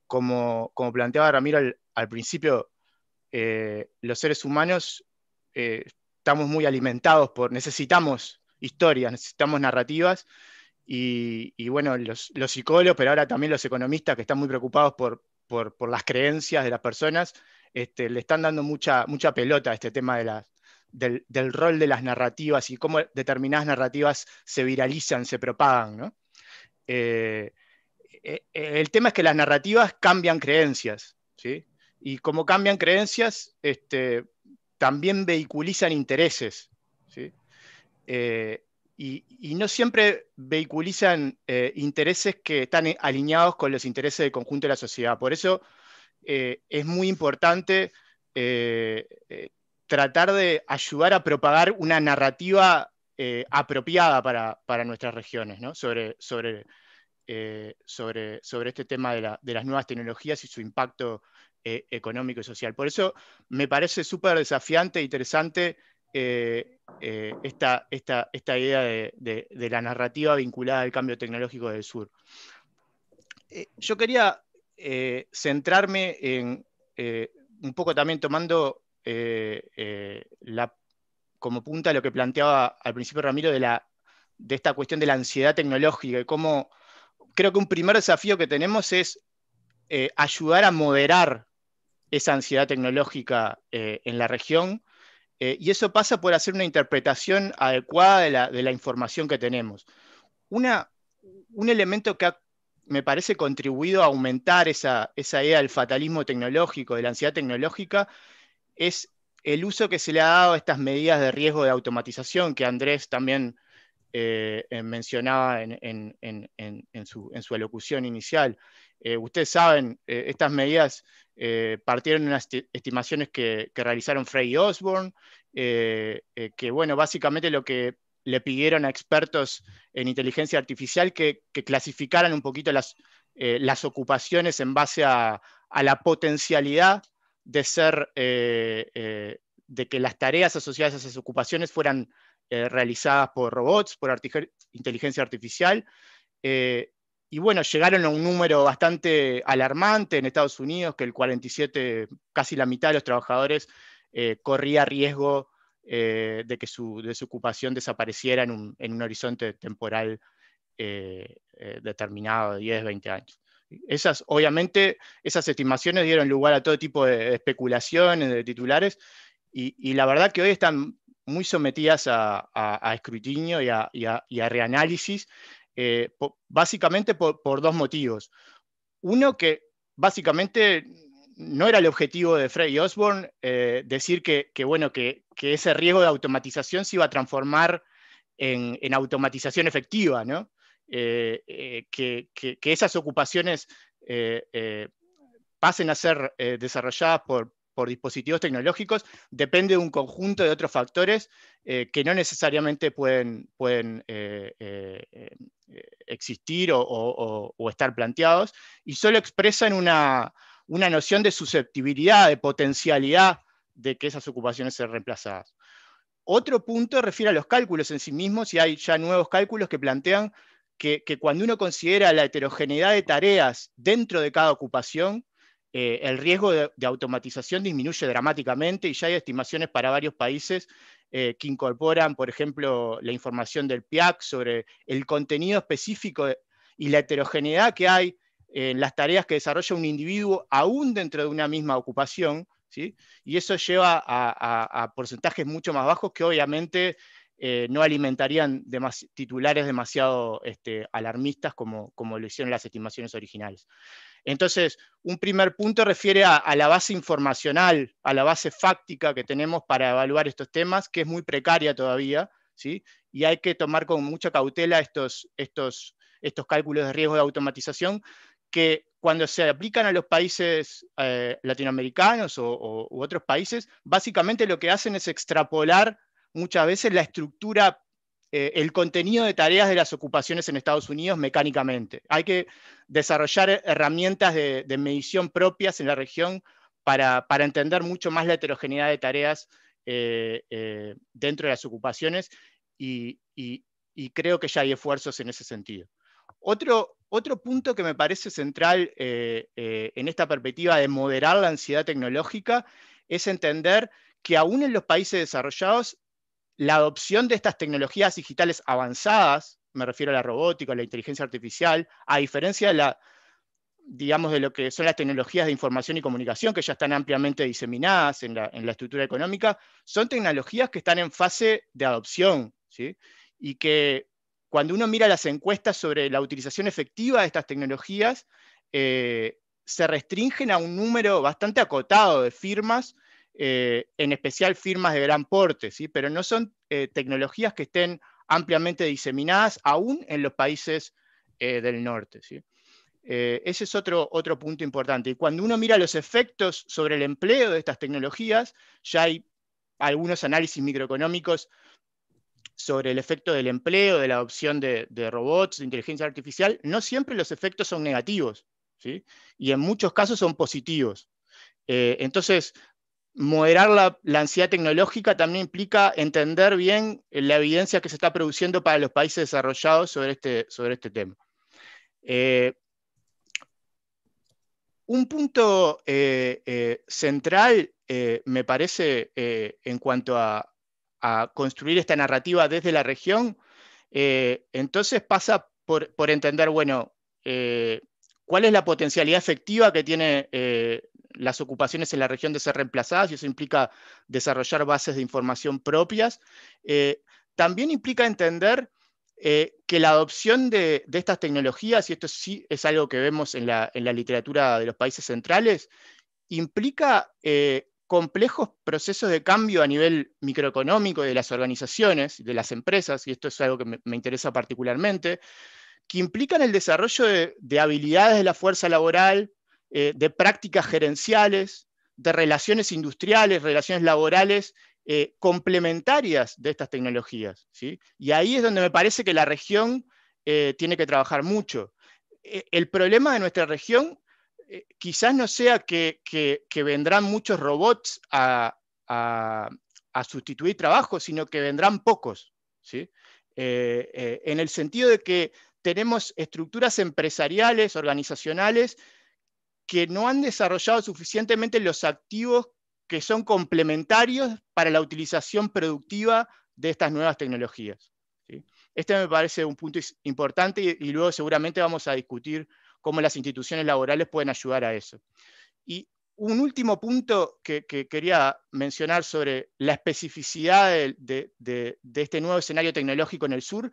Como, como planteaba Ramiro al principio, eh, los seres humanos eh, estamos muy alimentados por, necesitamos historias, necesitamos narrativas. Y, bueno, los, psicólogos, pero ahora también los economistas que están muy preocupados por, las creencias de las personas, este, le están dando mucha, mucha pelota a este tema del, rol de las narrativas y cómo determinadas narrativas se viralizan, se propagan. Eh, el tema es que las narrativas cambian creencias. ¿sí? Y como cambian creencias, este, también vehiculizan intereses. Eh, y, no siempre vehiculizan eh, intereses que están alineados con los intereses del conjunto de la sociedad. Por eso eh, es muy importante tratar de ayudar a propagar una narrativa apropiada para, nuestras regiones sobre, sobre, sobre, sobre, este tema de, de, las nuevas tecnologías y su impacto eh, económico y social. Por eso me parece súper desafiante e interesante eh, eh, esta, esta, esta, idea de, la narrativa vinculada al cambio tecnológico del sur. yo quería centrarme en, un poco también tomando la, como punta lo que planteaba al principio Ramiro de, la, de esta cuestión de la ansiedad tecnológica y cómo creo que un primer desafío que tenemos es ayudar a moderar esa ansiedad tecnológica eh, en la región. Eh, y eso pasa por hacer una interpretación adecuada de la, información que tenemos. Una, un elemento que me parece contribuido a aumentar esa, idea del fatalismo tecnológico, de la ansiedad tecnológica, es el uso que se le ha dado a estas medidas de riesgo de automatización que Andrés también eh, mencionaba en, su, en, su, alocución inicial. ustedes saben, estas medidas eh, partieron unas estimaciones que, realizaron Frey y Osborne, eh, eh, que bueno, básicamente lo que le pidieron a expertos en inteligencia artificial que, que clasificaran un poquito las, las, ocupaciones en base a, la potencialidad de ser, de que las tareas asociadas a esas ocupaciones fueran realizadas por robots, por inteligencia artificial y bueno, llegaron a un número bastante alarmante en Estados Unidos, que el 47, casi la mitad de los trabajadores eh, corría riesgo eh, de que su, de su ocupación desapareciera en un, en un horizonte temporal eh, determinado de 10, 20 años. Esas, obviamente, esas estimaciones dieron lugar a todo tipo de, especulaciones, de titulares, y, la verdad que hoy están muy sometidas a, a, escrutinio y a, y a reanálisis, eh, básicamente por, dos motivos. Uno que básicamente no era el objetivo de y Osborne eh, decir que, bueno, que, ese riesgo de automatización se iba a transformar en, automatización efectiva, ¿no? Eh, que, esas ocupaciones pasen a ser desarrolladas por, por dispositivos tecnológicos depende de un conjunto de otros factores eh, que no necesariamente pueden, pueden eh, eh, existir o, estar planteados, y solo expresan una, noción de susceptibilidad, de potencialidad de que esas ocupaciones sean reemplazadas. Otro punto refiere a los cálculos en sí mismos, y hay ya nuevos cálculos que plantean que cuando uno considera la heterogeneidad de tareas dentro de cada ocupación, eh, el riesgo de, automatización disminuye dramáticamente y ya hay estimaciones para varios países eh, que incorporan, por ejemplo, la información del PIAC sobre el contenido específico y la heterogeneidad que hay en las tareas que desarrolla un individuo aún dentro de una misma ocupación, y eso lleva a, porcentajes mucho más bajos que obviamente eh, no alimentarían titulares demasiado este, alarmistas como, lo hicieron las estimaciones originales. Entonces, un primer punto refiere a, la base informacional, a la base fáctica que tenemos para evaluar estos temas, que es muy precaria todavía, ¿sí? y hay que tomar con mucha cautela estos, estos, estos cálculos de riesgo de automatización que cuando se aplican a los países eh, latinoamericanos o, u otros países, básicamente lo que hacen es extrapolar muchas veces la estructura eh, el contenido de tareas de las ocupaciones en Estados Unidos mecánicamente. Hay que desarrollar herramientas de, medición propias en la región para, entender mucho más la heterogeneidad de tareas eh, eh, dentro de las ocupaciones y, creo que ya hay esfuerzos en ese sentido. Otro, otro punto que me parece central en esta perspectiva de moderar la ansiedad tecnológica es entender que aún en los países desarrollados la adopción de estas tecnologías digitales avanzadas, me refiero a la robótica, a la inteligencia artificial, a diferencia de la, digamos, de lo que son las tecnologías de información y comunicación, que ya están ampliamente diseminadas en la, estructura económica, son tecnologías que están en fase de adopción, y que cuando uno mira las encuestas sobre la utilización efectiva de estas tecnologías, eh, se restringen a un número bastante acotado de firmas eh, en especial firmas de gran porte, ¿sí? pero no son eh, tecnologías que estén ampliamente diseminadas aún en los países eh, del norte. ¿sí? ese es otro, otro punto importante. Y cuando uno mira los efectos sobre el empleo de estas tecnologías, ya hay algunos análisis microeconómicos sobre el efecto del empleo, de la adopción de, robots, de inteligencia artificial, no siempre los efectos son negativos, ¿sí? y en muchos casos son positivos. entonces, moderar la, ansiedad tecnológica también implica entender bien eh, la evidencia que se está produciendo para los países desarrollados sobre este, sobre este tema. Eh, un punto eh, central, me parece, en cuanto a, construir esta narrativa desde la región, entonces pasa por, entender, bueno, cuál es la potencialidad efectiva que tiene las ocupaciones en la región de ser reemplazadas y eso implica desarrollar bases de información propias. Eh, también implica entender eh, que la adopción de, estas tecnologías, y esto sí es algo que vemos en la, literatura de los países centrales, implica eh, complejos procesos de cambio a nivel microeconómico de las organizaciones, de las empresas, y esto es algo que me, interesa particularmente, que implican el desarrollo de, habilidades de la fuerza laboral, eh, de prácticas gerenciales, de relaciones industriales, relaciones laborales eh, complementarias de estas tecnologías. ¿sí? Y ahí es donde me parece que la región eh, tiene que trabajar mucho. El problema de nuestra región quizás no sea que, vendrán muchos robots a, sustituir trabajo, sino que vendrán pocos. ¿sí? en el sentido de que tenemos estructuras empresariales, organizacionales, que no han desarrollado suficientemente los activos que son complementarios para la utilización productiva de estas nuevas tecnologías. Este me parece un punto importante y, luego seguramente vamos a discutir cómo las instituciones laborales pueden ayudar a eso. Y un último punto que, quería mencionar sobre la especificidad de este nuevo escenario tecnológico en el sur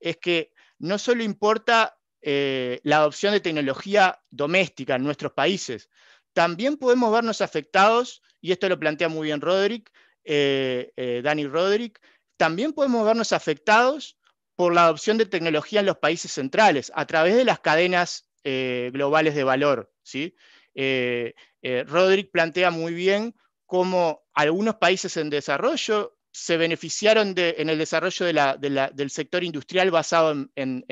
es que no solo importa eh, la adopción de tecnología doméstica en nuestros países. También podemos vernos afectados, y esto lo plantea muy bien Roderick, eh, eh, Dani Roderick, también podemos vernos afectados por la adopción de tecnología en los países centrales, a través de las cadenas eh, globales de valor. ¿sí? Roderick plantea muy bien cómo algunos países en desarrollo se beneficiaron en el desarrollo del sector industrial basado en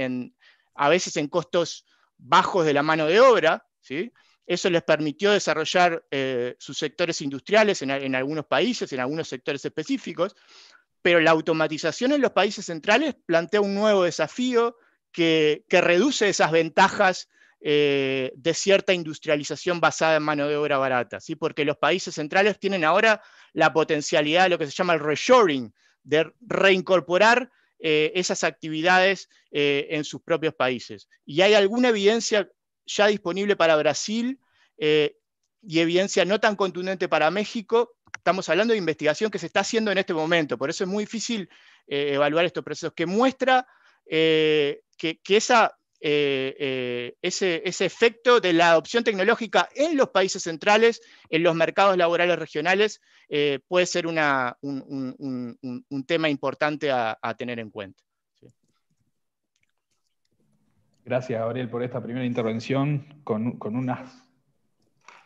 a veces en costos bajos de la mano de obra, ¿sí? Eso les permitió desarrollar eh, sus sectores industriales en, algunos países, en algunos sectores específicos, pero la automatización en los países centrales plantea un nuevo desafío que, reduce esas ventajas eh, de cierta industrialización basada en mano de obra barata, ¿sí? porque los países centrales tienen ahora la potencialidad de lo que se llama el reshoring, de reincorporar eh, esas actividades eh, en sus propios países. Y hay alguna evidencia ya disponible para Brasil eh, y evidencia no tan contundente para México. Estamos hablando de investigación que se está haciendo en este momento, por eso es muy difícil evaluar estos procesos, que muestra que, que esa eh, eh, ese, efecto de la adopción tecnológica en los países centrales, en los mercados laborales regionales, eh, puede ser una, un, tema importante a, tener en cuenta. Gracias, Gabriel, por esta primera intervención con, una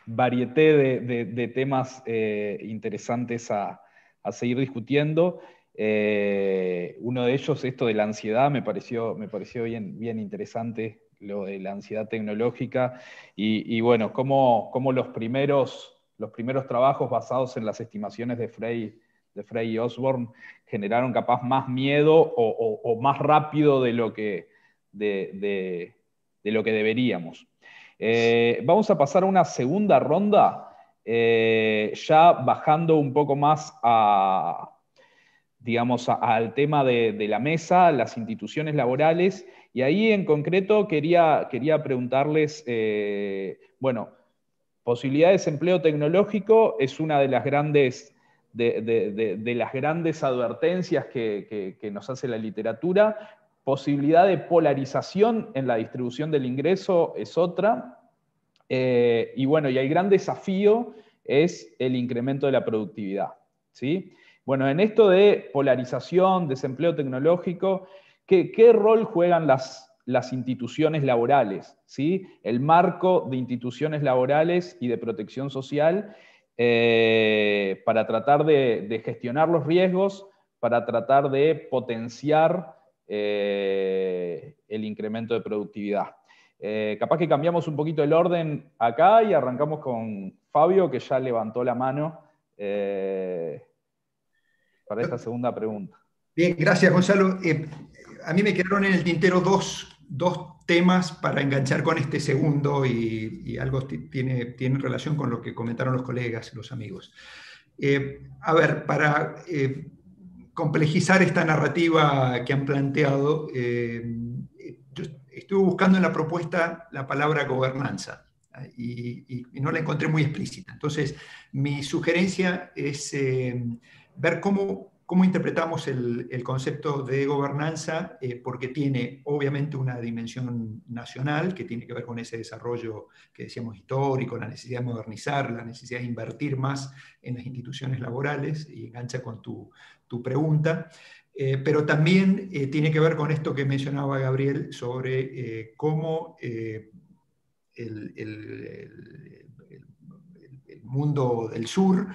variedad de, temas interesantes a, a seguir discutiendo. Eh, uno de ellos, esto de la ansiedad, me pareció, me pareció bien, interesante, lo de la ansiedad tecnológica, y, bueno, cómo, cómo, los, primeros, los primeros trabajos basados en las estimaciones de Frey, de Frey y Osborne generaron capaz más miedo o, más rápido de lo que, de, lo que deberíamos. Eh, vamos a pasar a una segunda ronda, eh, ya bajando un poco más a, digamos, al tema de, la mesa, las instituciones laborales, y ahí en concreto quería, preguntarles, eh, bueno, posibilidad de desempleo tecnológico es una de las grandes, de, las grandes advertencias que, nos hace la literatura, posibilidad de polarización en la distribución del ingreso es otra, eh, y bueno, y el gran desafío es el incremento de la productividad, ¿sí? sí bueno, en esto de polarización, desempleo tecnológico, ¿qué, rol juegan las, instituciones laborales? ¿sí? El marco de instituciones laborales y de protección social eh, para tratar de, gestionar los riesgos, para tratar de potenciar eh, el incremento de productividad. Eh, capaz que cambiamos un poquito el orden acá y arrancamos con Fabio, que ya levantó la mano para esta segunda pregunta. Bien, gracias Gonzalo. Eh, a mí me quedaron en el tintero dos, temas para enganchar con este segundo y, algo tiene, tiene relación con lo que comentaron los colegas, los amigos. Eh, a ver, para eh, complejizar esta narrativa que han planteado, yo estuve buscando en la propuesta la palabra gobernanza. Y, no la encontré muy explícita. Entonces, mi sugerencia es ver cómo, cómo interpretamos el, concepto de gobernanza, eh, porque tiene obviamente una dimensión nacional que tiene que ver con ese desarrollo que decíamos histórico, la necesidad de modernizar, la necesidad de invertir más en las instituciones laborales, y engancha con tu, pregunta. Eh, pero también eh, tiene que ver con esto que mencionaba Gabriel sobre cómo el, mundo del sur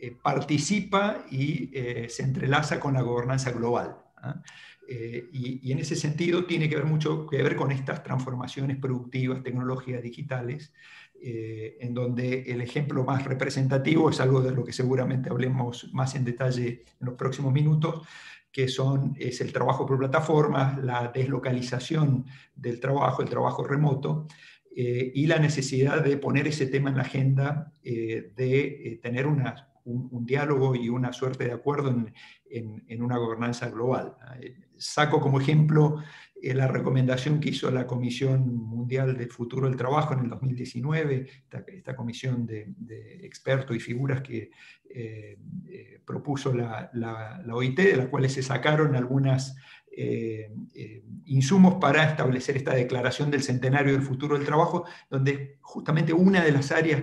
eh, participa y eh, se entrelaza con la gobernanza global. ¿ah? Eh, y, en ese sentido tiene que ver mucho que ver con estas transformaciones productivas, tecnologías digitales, en donde el ejemplo más representativo es algo de lo que seguramente hablemos más en detalle en los próximos minutos, que son, es el trabajo por plataformas, la deslocalización del trabajo, el trabajo remoto, y la necesidad de poner ese tema en la agenda, de tener una, un, diálogo y una suerte de acuerdo en, una gobernanza global. Eh, saco como ejemplo eh, la recomendación que hizo la Comisión Mundial del Futuro del Trabajo en el 2019, esta, comisión de, expertos y figuras que eh, propuso la, OIT, de la cuales se sacaron algunas... insumos para establecer esta declaración del centenario del futuro del trabajo, donde justamente una de las áreas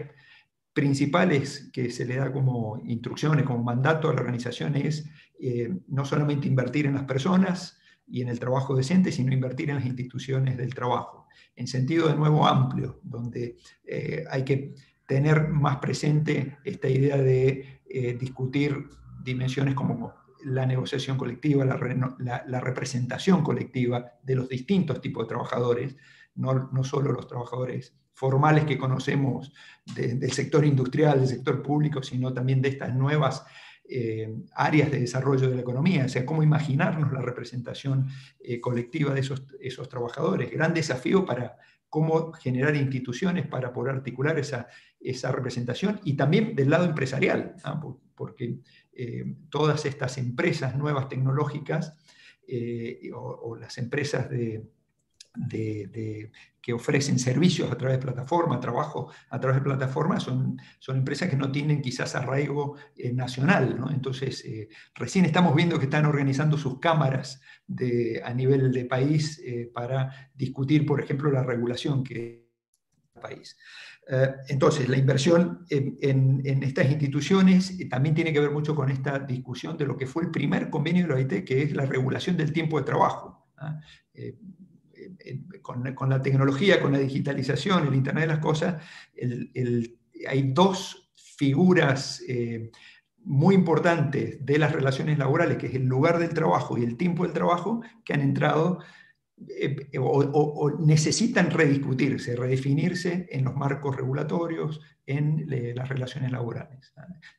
principales que se le da como instrucciones, como mandato a la organización es eh, no solamente invertir en las personas y en el trabajo decente, sino invertir en las instituciones del trabajo, en sentido de nuevo amplio, donde eh, hay que tener más presente esta idea de eh, discutir dimensiones como la negociación colectiva, la, representación colectiva de los distintos tipos de trabajadores, no, no solo los trabajadores formales que conocemos del sector industrial, del sector público, sino también de estas nuevas eh, áreas de desarrollo de la economía, o sea, cómo imaginarnos la representación eh, colectiva de esos, trabajadores. Gran desafío para cómo generar instituciones para poder articular esa, esa representación y también del lado empresarial, ¿ah? porque eh, todas estas empresas nuevas tecnológicas o las empresas de, de, que ofrecen servicios a través de plataforma trabajo a través de plataformas, son, son empresas que no tienen quizás arraigo eh, nacional. Entonces, eh, recién estamos viendo que están organizando sus cámaras de, a nivel de país eh, para discutir, por ejemplo, la regulación que país. Entonces, la inversión en, estas instituciones también tiene que ver mucho con esta discusión de lo que fue el primer convenio de la OIT, que es la regulación del tiempo de trabajo. ¿ah? con, la tecnología, con la digitalización, el Internet de las Cosas, hay dos figuras eh, muy importantes de las relaciones laborales, que es el lugar del trabajo y el tiempo del trabajo, que han entrado eh, o necesitan rediscutirse, redefinirse en los marcos regulatorios, en eh, las relaciones laborales.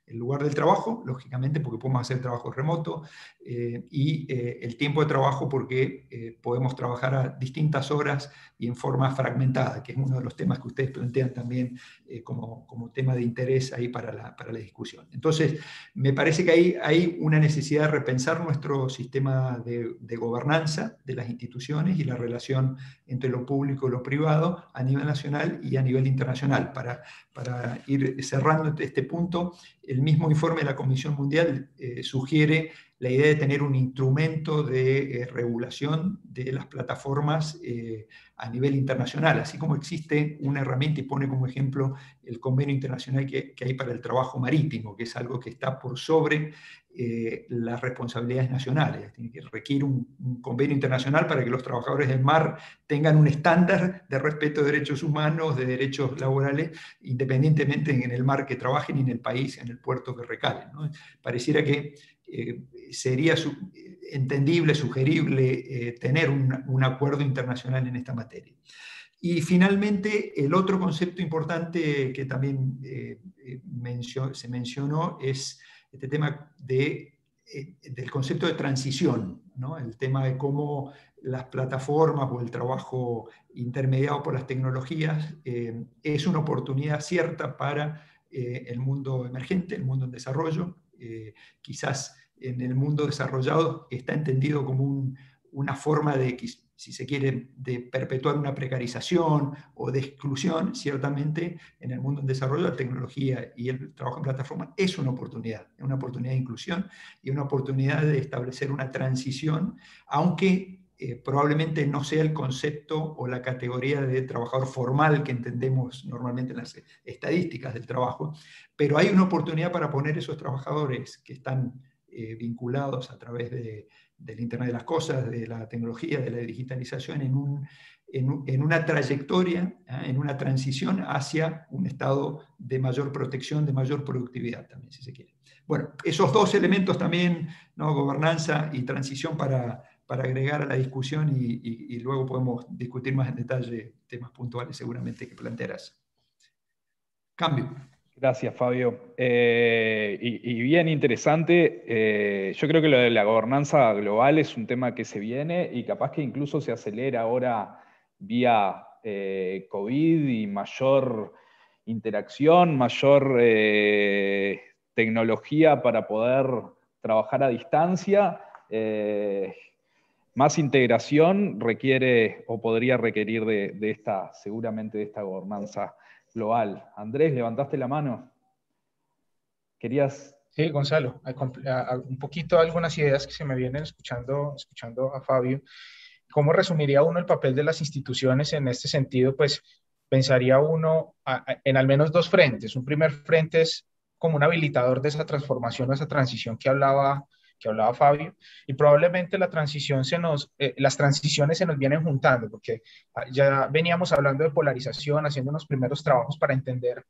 El lugar del trabajo, lógicamente, porque podemos hacer trabajo remoto, eh, y eh, el tiempo de trabajo porque podemos trabajar a distintas horas y en forma fragmentada, que es uno de los temas que ustedes plantean también como, como, tema de interés ahí para la, para la, discusión. Entonces, me parece que hay, hay una necesidad de repensar nuestro sistema de, de gobernanza de las instituciones y la relación entre lo público y lo privado a nivel nacional y a nivel internacional para, para ir cerrando este, este punto, el mismo informe de la Comisión Mundial eh, sugiere la idea de tener un instrumento de eh, regulación de las plataformas eh, a nivel internacional, así como existe una herramienta y pone como ejemplo el convenio internacional que, hay para el trabajo marítimo, que es algo que está por sobre eh, las responsabilidades nacionales. requiere un, convenio internacional para que los trabajadores del mar tengan un estándar de respeto de derechos humanos, de derechos laborales, independientemente en el mar que trabajen y en el país, en el puerto que recalen. Pareciera que eh, sería entendible, sugerible eh, tener un, acuerdo internacional en esta materia. Y finalmente, el otro concepto importante que también se mencionó es este tema de, eh, del concepto de transición, el tema de cómo las plataformas o el trabajo intermediado por las tecnologías eh, es una oportunidad cierta para eh, el mundo emergente, el mundo en desarrollo. quizás en el mundo desarrollado está entendido como una forma de si se quiere, de perpetuar una precarización o de exclusión, ciertamente en el mundo en desarrollo la tecnología y el trabajo en plataforma es una oportunidad, es una oportunidad de inclusión y una oportunidad de establecer una transición, aunque eh, probablemente no sea el concepto o la categoría de trabajador formal que entendemos normalmente en las estadísticas del trabajo, pero hay una oportunidad para poner esos trabajadores que están eh, vinculados a través de del Internet de las Cosas, de la tecnología, de la digitalización, en, en, una trayectoria, ¿eh? en una transición hacia un estado de mayor protección, de mayor productividad también, si se quiere. Bueno, esos dos elementos también, ¿no? gobernanza y transición para, agregar a la discusión y, y, luego podemos discutir más en detalle temas puntuales seguramente que plantearás. Cambio. Gracias, Fabio. Eh, y, bien interesante, eh, yo creo que lo de la gobernanza global es un tema que se viene y capaz que incluso se acelera ahora vía eh, COVID y mayor interacción, mayor tecnología para poder trabajar a distancia. más integración requiere o podría requerir de, de esta, seguramente de esta gobernanza global. Andrés, levantaste la mano. Querías... Sí, Gonzalo, un poquito algunas ideas que se me vienen escuchando, escuchando a Fabio. ¿Cómo resumiría uno el papel de las instituciones en este sentido? Pues pensaría uno en al menos dos frentes. Un primer frente es como un habilitador de esa transformación o esa transición que hablaba que hablaba Fabio, y probablemente la transición se nos, eh, las transiciones se nos vienen juntando, porque ah, ya veníamos hablando de polarización, haciendo unos primeros trabajos para entender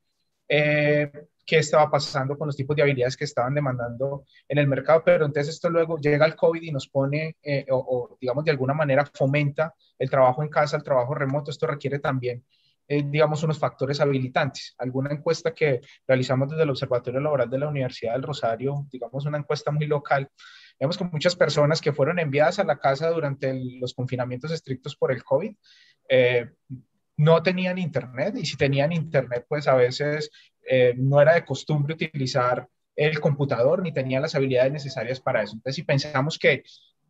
eh, qué estaba pasando con los tipos de habilidades que estaban demandando en el mercado, pero entonces esto luego llega el COVID y nos pone, eh, o, digamos de alguna manera fomenta el trabajo en casa, el trabajo remoto, esto requiere también eh, digamos, unos factores habilitantes. Alguna encuesta que realizamos desde el Observatorio Laboral de la Universidad del Rosario, digamos, una encuesta muy local, vemos que muchas personas que fueron enviadas a la casa durante los confinamientos estrictos por el COVID, eh, no tenían internet y si tenían internet, pues a veces eh, no era de costumbre utilizar el computador ni tenían las habilidades necesarias para eso. Entonces, si pensamos que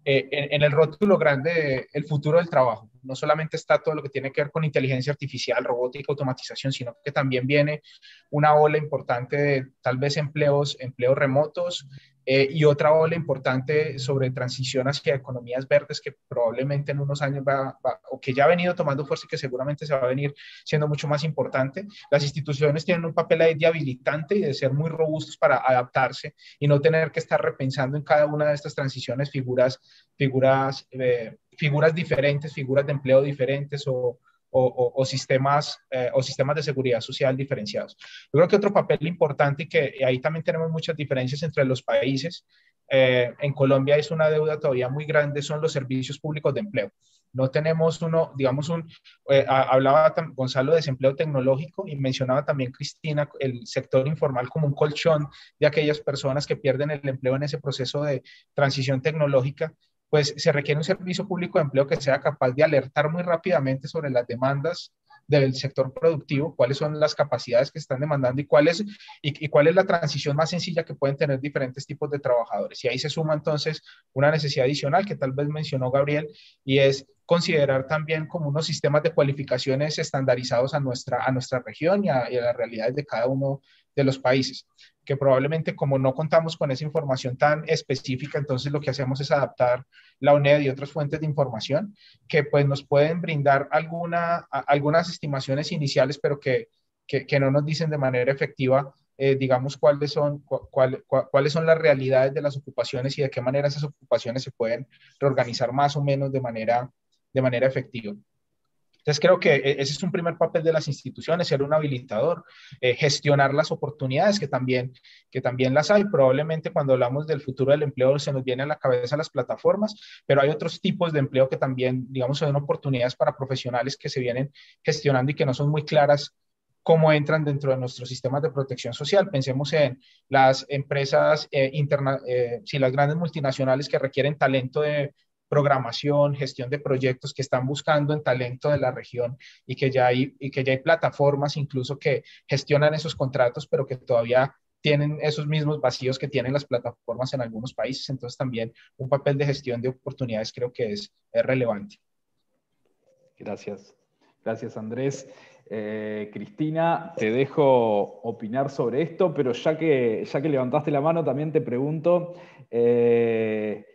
eh, en, el rótulo grande el futuro del trabajo. No solamente está todo lo que tiene que ver con inteligencia artificial, robótica, automatización, sino que también viene una ola importante de tal vez empleos, empleos remotos, eh, y otra ola importante sobre transición hacia economías verdes que probablemente en unos años va, o que ya ha venido tomando fuerza y que seguramente se va a venir siendo mucho más importante. Las instituciones tienen un papel ahí de habilitante y de ser muy robustos para adaptarse y no tener que estar repensando en cada una de estas transiciones figuras, figuras, eh, figuras diferentes, figuras de empleo diferentes o, o, sistemas, eh, o sistemas de seguridad social diferenciados. Yo creo que otro papel importante y que ahí también tenemos muchas diferencias entre los países, eh, en Colombia es una deuda todavía muy grande, son los servicios públicos de empleo. No tenemos uno, digamos, un, eh, hablaba Gonzalo de desempleo tecnológico y mencionaba también Cristina el sector informal como un colchón de aquellas personas que pierden el empleo en ese proceso de transición tecnológica pues se requiere un servicio público de empleo que sea capaz de alertar muy rápidamente sobre las demandas del sector productivo, cuáles son las capacidades que están demandando y cuál es, y, cuál es la transición más sencilla que pueden tener diferentes tipos de trabajadores. Y ahí se suma entonces una necesidad adicional que tal vez mencionó Gabriel y es considerar también como unos sistemas de cualificaciones estandarizados a nuestra, a nuestra región y y a las realidades de cada uno de los países, que probablemente como no contamos con esa información tan específica, entonces lo que hacemos es adaptar la UNED y otras fuentes de información que pues nos pueden brindar alguna, algunas estimaciones iniciales, pero que, no nos dicen de manera efectiva, eh, digamos, cuáles son, cuáles son las realidades de las ocupaciones y de qué manera esas ocupaciones se pueden reorganizar más o menos de manera, de manera efectiva. Entonces creo que eh, ese es un primer papel de las instituciones, ser un habilitador, eh, gestionar las oportunidades que también, que también las hay. Probablemente cuando hablamos del futuro del empleo se nos vienen a la cabeza las plataformas, pero hay otros tipos de empleo que también, digamos, son oportunidades para profesionales que se vienen gestionando y que no son muy claras cómo entran dentro de nuestros sistemas de protección social. Pensemos en las empresas, eh, eh si las grandes multinacionales que requieren talento de programación, gestión de proyectos que están buscando en talento de la región y que ya hay, y que ya hay plataformas incluso que gestionan esos contratos, pero que todavía tienen esos mismos vacíos que tienen las plataformas en algunos países. Entonces también un papel de gestión de oportunidades creo que es, relevante. Gracias. Gracias Andrés. Eh, Cristina, te dejo opinar sobre esto, pero ya que, ya que levantaste la mano, también te pregunto, eh,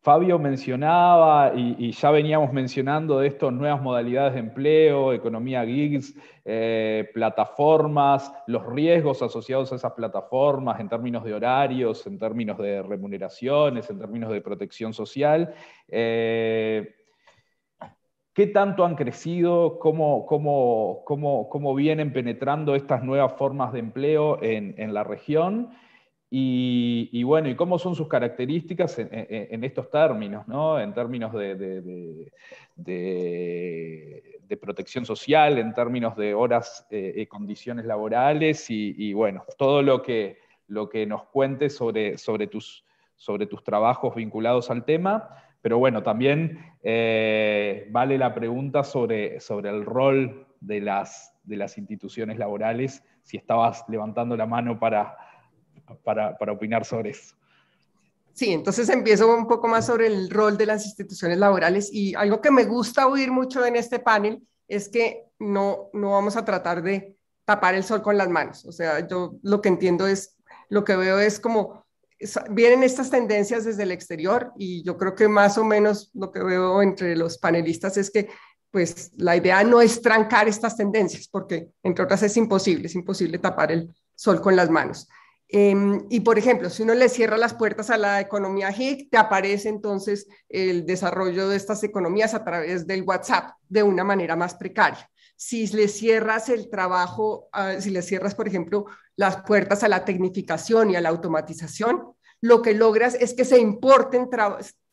Fabio mencionaba, y, ya veníamos mencionando de esto, nuevas modalidades de empleo, economía gigs, eh, plataformas, los riesgos asociados a esas plataformas en términos de horarios, en términos de remuneraciones, en términos de protección social. Eh, ¿Qué tanto han crecido? ¿Cómo, vienen penetrando estas nuevas formas de empleo en, en la región? Y, bueno, ¿y cómo son sus características en, estos términos, en términos de, protección social, en términos de horas eh, y condiciones laborales y, bueno, todo lo que, lo que nos cuentes sobre, sobre, tus, sobre tus trabajos vinculados al tema? Pero bueno, también eh, vale la pregunta sobre, sobre el rol de las, de las instituciones laborales, si estabas levantando la mano para para, opinar sobre eso. Sí, entonces empiezo un poco más sobre el rol de las instituciones laborales y algo que me gusta oír mucho en este panel es que no, no vamos a tratar de tapar el sol con las manos. O sea, yo lo que entiendo es, lo que veo es como vienen estas tendencias desde el exterior y yo creo que más o menos lo que veo entre los panelistas es que pues la idea no es trancar estas tendencias porque entre otras es imposible, es imposible tapar el sol con las manos. Em, y por ejemplo, si uno le cierra las puertas a la economía HIC, te aparece entonces el desarrollo de estas economías a través del WhatsApp de una manera más precaria. Si le cierras el trabajo, ah, si le cierras, por ejemplo, las puertas a la tecnificación y a la automatización, lo que logras es que se importen,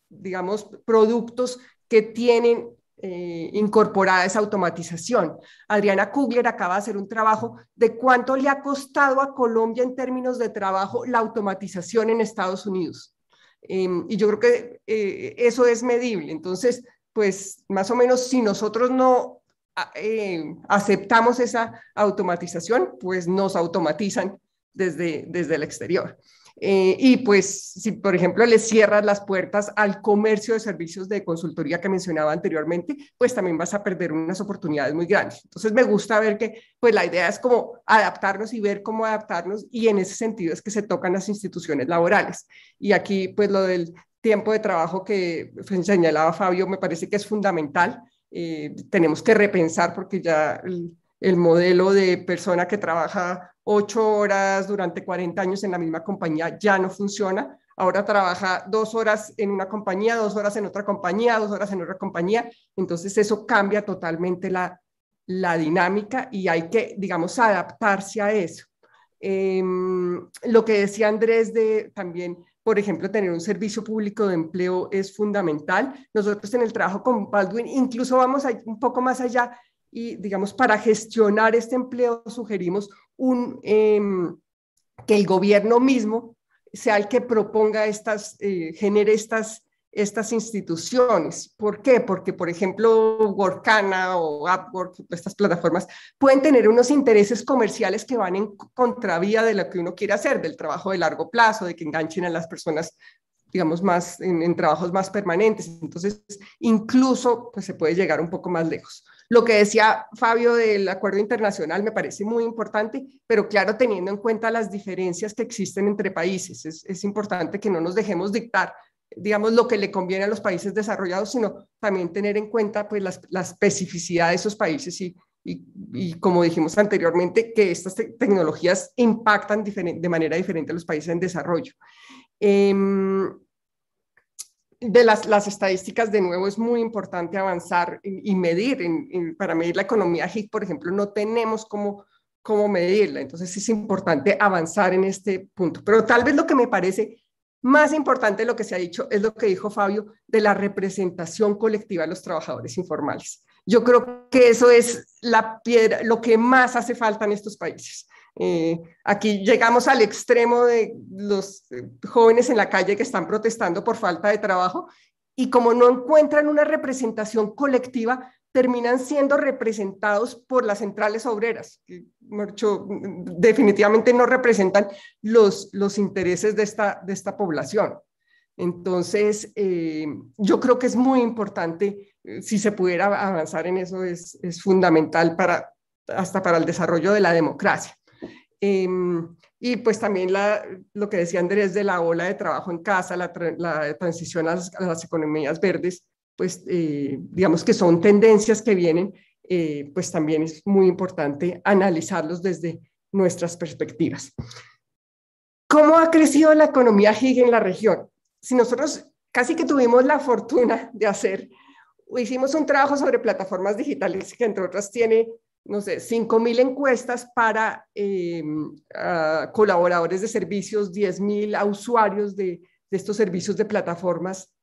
digamos, productos que tienen eh, incorporada esa automatización. Adriana Kugler acaba de hacer un trabajo de cuánto le ha costado a Colombia en términos de trabajo la automatización en Estados Unidos. Em, y yo creo que eh, eso es medible. Entonces, pues más o menos si nosotros no em, aceptamos esa automatización, pues nos automatizan desde, desde el exterior. Eh, y pues si, por ejemplo, le cierras las puertas al comercio de servicios de consultoría que mencionaba anteriormente, pues también vas a perder unas oportunidades muy grandes. Entonces me gusta ver que pues la idea es como adaptarnos y ver cómo adaptarnos y en ese sentido es que se tocan las instituciones laborales. Y aquí pues lo del tiempo de trabajo que señalaba Fabio me parece que es fundamental. Eh, tenemos que repensar porque ya el modelo de persona que trabaja ocho horas durante 40 años en la misma compañía ya no funciona. Ahora trabaja dos horas en una compañía, dos horas en otra compañía, dos horas en otra compañía. Entonces eso cambia totalmente la, dinámica y hay que, digamos, adaptarse a eso. Em, lo que decía Andrés de también, por ejemplo, tener un servicio público de empleo es fundamental. Nosotros en el trabajo con Baldwin incluso vamos un poco más allá y, digamos, para gestionar este empleo sugerimos un, em, que el gobierno mismo sea el que proponga estas, eh, genere estas estas instituciones. ¿Por qué? Porque, por ejemplo, Workana o Upwork, estas plataformas, pueden tener unos intereses comerciales que van en contravía de lo que uno quiere hacer, del trabajo de largo plazo, de que enganchen a las personas digamos, más en, trabajos más permanentes. Entonces, incluso pues, se puede llegar un poco más lejos. Lo que decía Fabio del acuerdo internacional me parece muy importante, pero claro, teniendo en cuenta las diferencias que existen entre países, es, importante que no nos dejemos dictar digamos, lo que le conviene a los países desarrollados, sino también tener en cuenta pues, la especificidad de esos países y, y, como dijimos anteriormente, que estas tecnologías impactan de manera diferente a los países en desarrollo. Em, de las, estadísticas, de nuevo, es muy importante avanzar y, medir. para medir la economía gig por ejemplo, no tenemos cómo, cómo medirla. Entonces es importante avanzar en este punto. Pero tal vez lo que me parece más importante de lo que se ha dicho es lo que dijo Fabio de la representación colectiva de los trabajadores informales. Yo creo que eso es la lo que más hace falta en estos países. Eh, aquí llegamos al extremo de los eh, jóvenes en la calle que están protestando por falta de trabajo y como no encuentran una representación colectiva, terminan siendo representados por las centrales obreras, que definitivamente no representan los, los intereses de esta, de esta población. Entonces, eh, yo creo que es muy importante, si se pudiera avanzar en eso, es, es fundamental para, hasta para el desarrollo de la democracia. Em, y pues también lo que decía Andrés de la ola de trabajo en casa, la, transición a las, economías verdes, pues eh, digamos que son tendencias que vienen, eh, pues también es muy importante analizarlos desde nuestras perspectivas. ¿Cómo ha crecido la economía gig en la región? Si nosotros casi que tuvimos la fortuna de hacer, hicimos un trabajo sobre plataformas digitales que entre otras tiene no sé, 5.000 encuestas para eh, colaboradores de servicios, 10.000 a usuarios de, estos servicios de plataformas,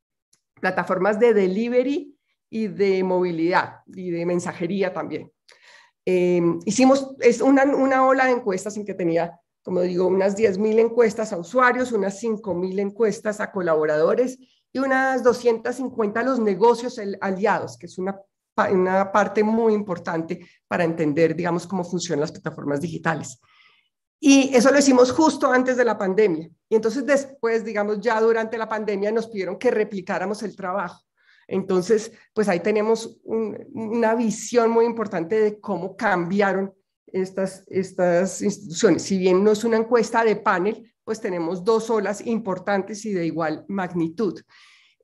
plataformas de delivery y de movilidad y de mensajería también. Em, hicimos es una, una ola de encuestas en que tenía, como digo, unas 10.000 encuestas a usuarios, unas 5.000 encuestas a colaboradores y unas 250 a los negocios aliados, que es una una parte muy importante para entender, digamos, cómo funcionan las plataformas digitales. Y eso lo hicimos justo antes de la pandemia. Y entonces después, digamos, ya durante la pandemia nos pidieron que replicáramos el trabajo. Entonces, pues ahí tenemos una visión muy importante de cómo cambiaron estas instituciones. Si bien no es una encuesta de panel, pues tenemos dos olas importantes y de igual magnitud.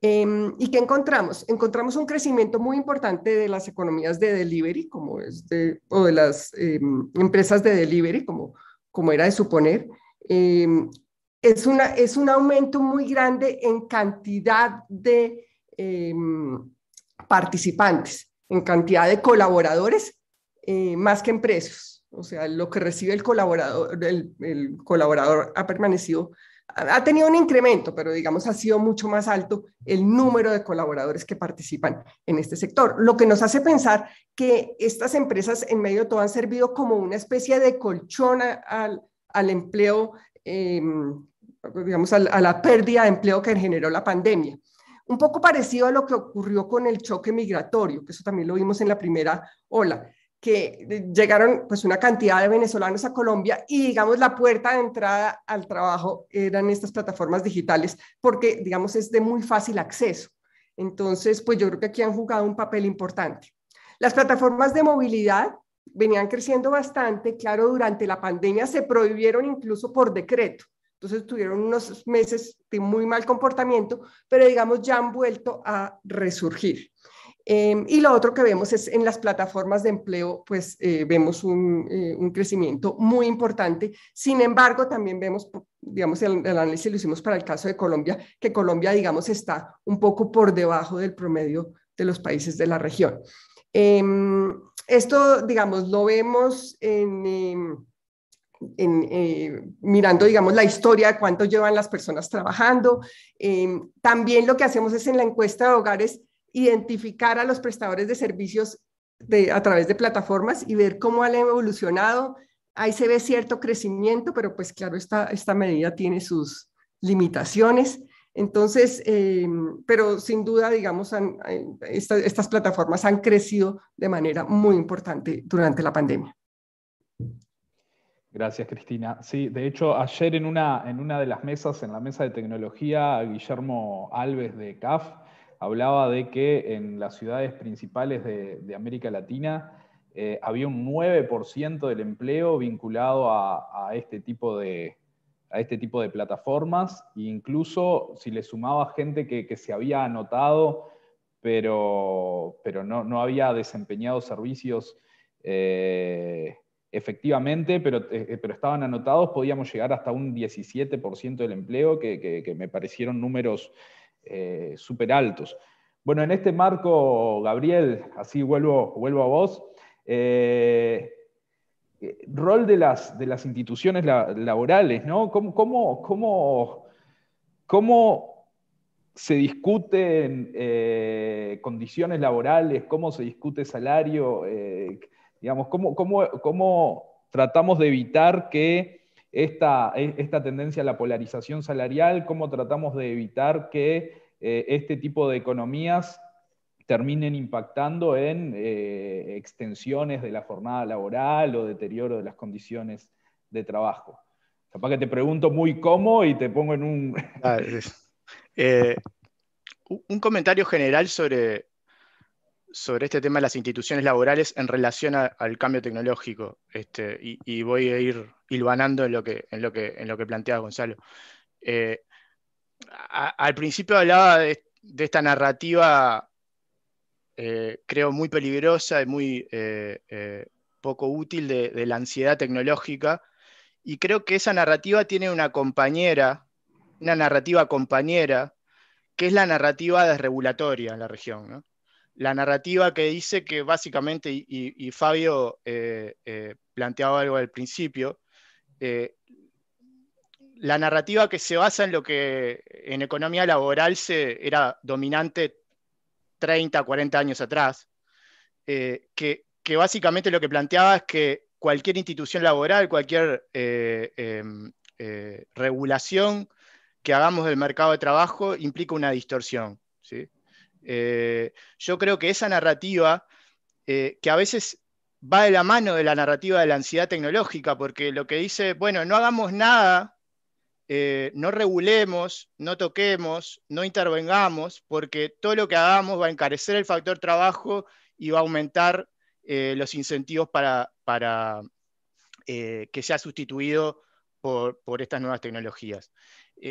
Em, ¿Y qué encontramos? Encontramos un crecimiento muy importante de las economías de delivery, como de, o de las em, empresas de delivery, como, era de suponer. Em, es, es un aumento muy grande en cantidad de participantes, en cantidad de colaboradores, eh, más que en precios. O sea, lo que recibe el colaborador, el colaborador ha permanecido ha tenido un incremento, pero digamos ha sido mucho más alto el número de colaboradores que participan en este sector, lo que nos hace pensar que estas empresas en medio de todo han servido como una especie de colchón al, empleo, em, digamos, a la pérdida de empleo que generó la pandemia. Un poco parecido a lo que ocurrió con el choque migratorio, que eso también lo vimos en la primera ola que eh, llegaron pues una cantidad de venezolanos a Colombia y digamos la puerta de entrada al trabajo eran estas plataformas digitales porque digamos es de muy fácil acceso. Entonces pues yo creo que aquí han jugado un papel importante. Las plataformas de movilidad venían creciendo bastante, claro, durante la pandemia se prohibieron incluso por decreto. Entonces tuvieron unos meses de muy mal comportamiento, pero digamos ya han vuelto a resurgir. Em, y lo otro que vemos es en las plataformas de empleo, pues eh, vemos un, eh, un, crecimiento muy importante. Sin embargo, también vemos, digamos, el, análisis lo hicimos para el caso de Colombia, que Colombia, digamos, está un poco por debajo del promedio de los países de la región. Em, esto, digamos, lo vemos en... Em, eh, mirando, digamos, la historia de cuánto llevan las personas trabajando. también lo que hacemos es en la encuesta de hogares identificar a los prestadores de servicios a través de plataformas y ver cómo han evolucionado. Ahí se ve cierto crecimiento, pero pues claro, esta, esta medida tiene sus limitaciones. Entonces, em, pero sin duda, digamos, eh, estas plataformas han crecido de manera muy importante durante la pandemia. Gracias, Cristina. Sí, de hecho, ayer en una, en una de las mesas, en la mesa de tecnología, Guillermo Alves de CAF, hablaba de que en las ciudades principales de, América Latina eh, había un 9% del empleo vinculado a, este tipo de, a este tipo de plataformas, e incluso si le sumaba gente que, se había anotado, pero, pero no, había desempeñado servicios eh, efectivamente, pero, eh, pero, estaban anotados, podíamos llegar hasta un 17% del empleo, que me parecieron números eh, super altos. Bueno, en este marco, Gabriel, así vuelvo, vuelvo a vos, eh, eh, rol de las, instituciones laborales, ¿no? ¿Cómo, se discuten condiciones laborales? ¿Cómo se discute salario? digamos, ¿cómo, cómo, cómo tratamos de evitar que esta, e, esta tendencia a la polarización salarial, cómo tratamos de evitar que eh, este tipo de economías terminen impactando en eh, extensiones de la jornada laboral o deterioro de las condiciones de trabajo. Capaz que te pregunto muy cómo y te pongo en un... Ah, eh, un comentario general sobre sobre este tema de las instituciones laborales en relación al cambio tecnológico, este, y, voy a ir hilvanando en lo que, en lo que, planteaba Gonzalo. Eh, al principio hablaba de, esta narrativa, eh, creo, muy peligrosa y muy eh, poco útil de, la ansiedad tecnológica, y creo que esa narrativa tiene una compañera, una narrativa compañera, que es la narrativa desregulatoria en la región la narrativa que dice que básicamente, y, Fabio eh, eh, planteaba algo al principio, eh, la narrativa que se basa en lo que en economía laboral se, era dominante 30, 40 años atrás, que, que, básicamente lo que planteaba es que cualquier institución laboral, cualquier em, regulación que hagamos del mercado de trabajo implica una distorsión. ¿sí? Eh, yo creo que esa narrativa, eh, que a veces va de la mano de la narrativa de la ansiedad tecnológica, porque lo que dice, bueno, no hagamos nada, eh, no regulemos, no toquemos, no intervengamos, porque todo lo que hagamos va a encarecer el factor trabajo y va a aumentar los incentivos para, para que sea sustituido por, estas nuevas tecnologías.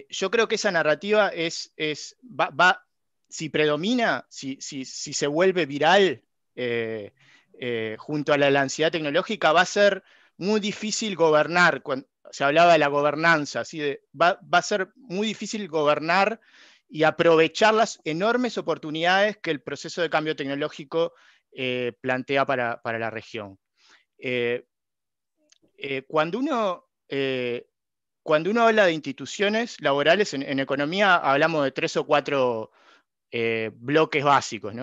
yo creo que esa narrativa es, va, va si predomina, si, se vuelve viral eh, eh, junto a la, ansiedad tecnológica, va a ser muy difícil gobernar. se hablaba de la gobernanza, va, a ser muy difícil gobernar y aprovechar las enormes oportunidades que el proceso de cambio tecnológico eh, plantea para, la región. cuando uno cuando uno habla de instituciones laborales en, en, economía, hablamos de tres o cuatro eh, bloques básicos.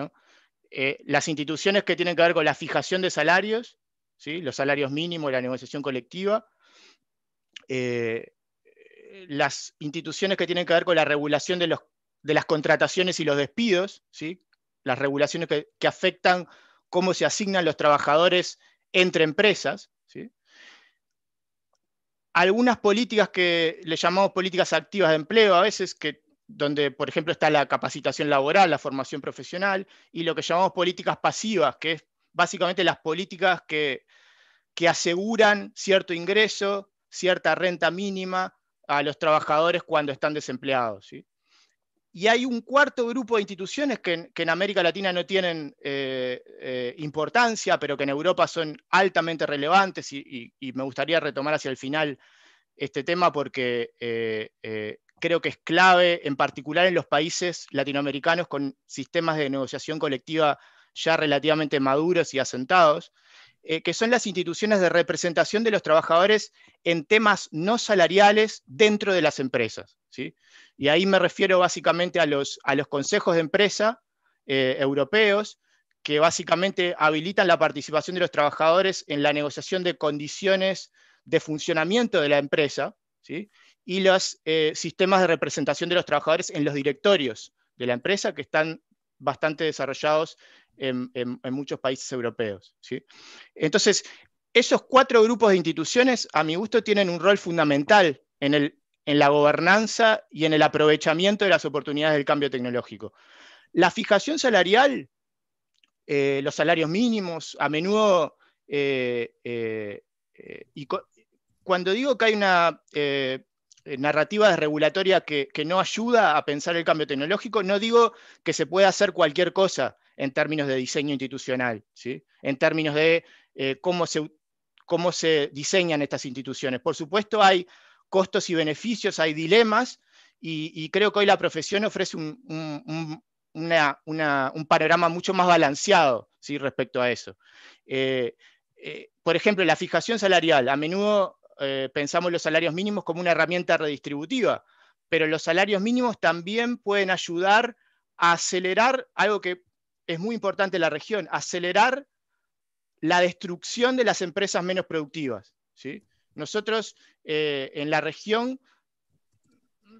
Eh, las instituciones que tienen que ver con la fijación de salarios, los salarios mínimos, la negociación colectiva. Eh, las instituciones que tienen que ver con la regulación de, las contrataciones y los despidos, las regulaciones que, afectan cómo se asignan los trabajadores entre empresas. Algunas políticas que le llamamos políticas activas de empleo, a veces que donde, por ejemplo, está la capacitación laboral, la formación profesional y lo que llamamos políticas pasivas, que es básicamente las políticas que, aseguran cierto ingreso, cierta renta mínima a los trabajadores cuando están desempleados. Y hay un cuarto grupo de instituciones que, en América Latina no tienen eh, eh, importancia, pero que en Europa son altamente relevantes y, me gustaría retomar hacia el final este tema porque eh, creo que es clave, en particular en los países latinoamericanos con sistemas de negociación colectiva ya relativamente maduros y asentados, eh, que son las instituciones de representación de los trabajadores en temas no salariales dentro de las empresas. ¿sí? Y ahí me refiero básicamente a los, a los consejos de empresa eh, europeos, que básicamente habilitan la participación de los trabajadores en la negociación de condiciones de funcionamiento de la empresa, ¿sí? y los eh, sistemas de representación de los trabajadores en los directorios de la empresa que están bastante desarrollados en, muchos países europeos. Entonces, esos cuatro grupos de instituciones, a mi gusto, tienen un rol fundamental en, el, en la gobernanza y en el aprovechamiento de las oportunidades del cambio tecnológico. La fijación salarial, eh, los salarios mínimos, a menudo, eh, y cuando digo que hay una eh, narrativa desregulatoria que, que no ayuda a pensar el cambio tecnológico. No digo que se pueda hacer cualquier cosa en términos de diseño institucional, ¿sí? en términos de eh, cómo, se, cómo se diseñan estas instituciones. Por supuesto, hay costos y beneficios, hay dilemas, y, creo que hoy la profesión ofrece un, panorama mucho más balanceado respecto a eso. Eh, por ejemplo, la fijación salarial. A menudo eh, pensamos los salarios mínimos como una herramienta redistributiva, pero los salarios mínimos también pueden ayudar a acelerar algo que es muy importante en la región, acelerar la destrucción de las empresas menos productivas. ¿sí? Nosotros eh, en la región,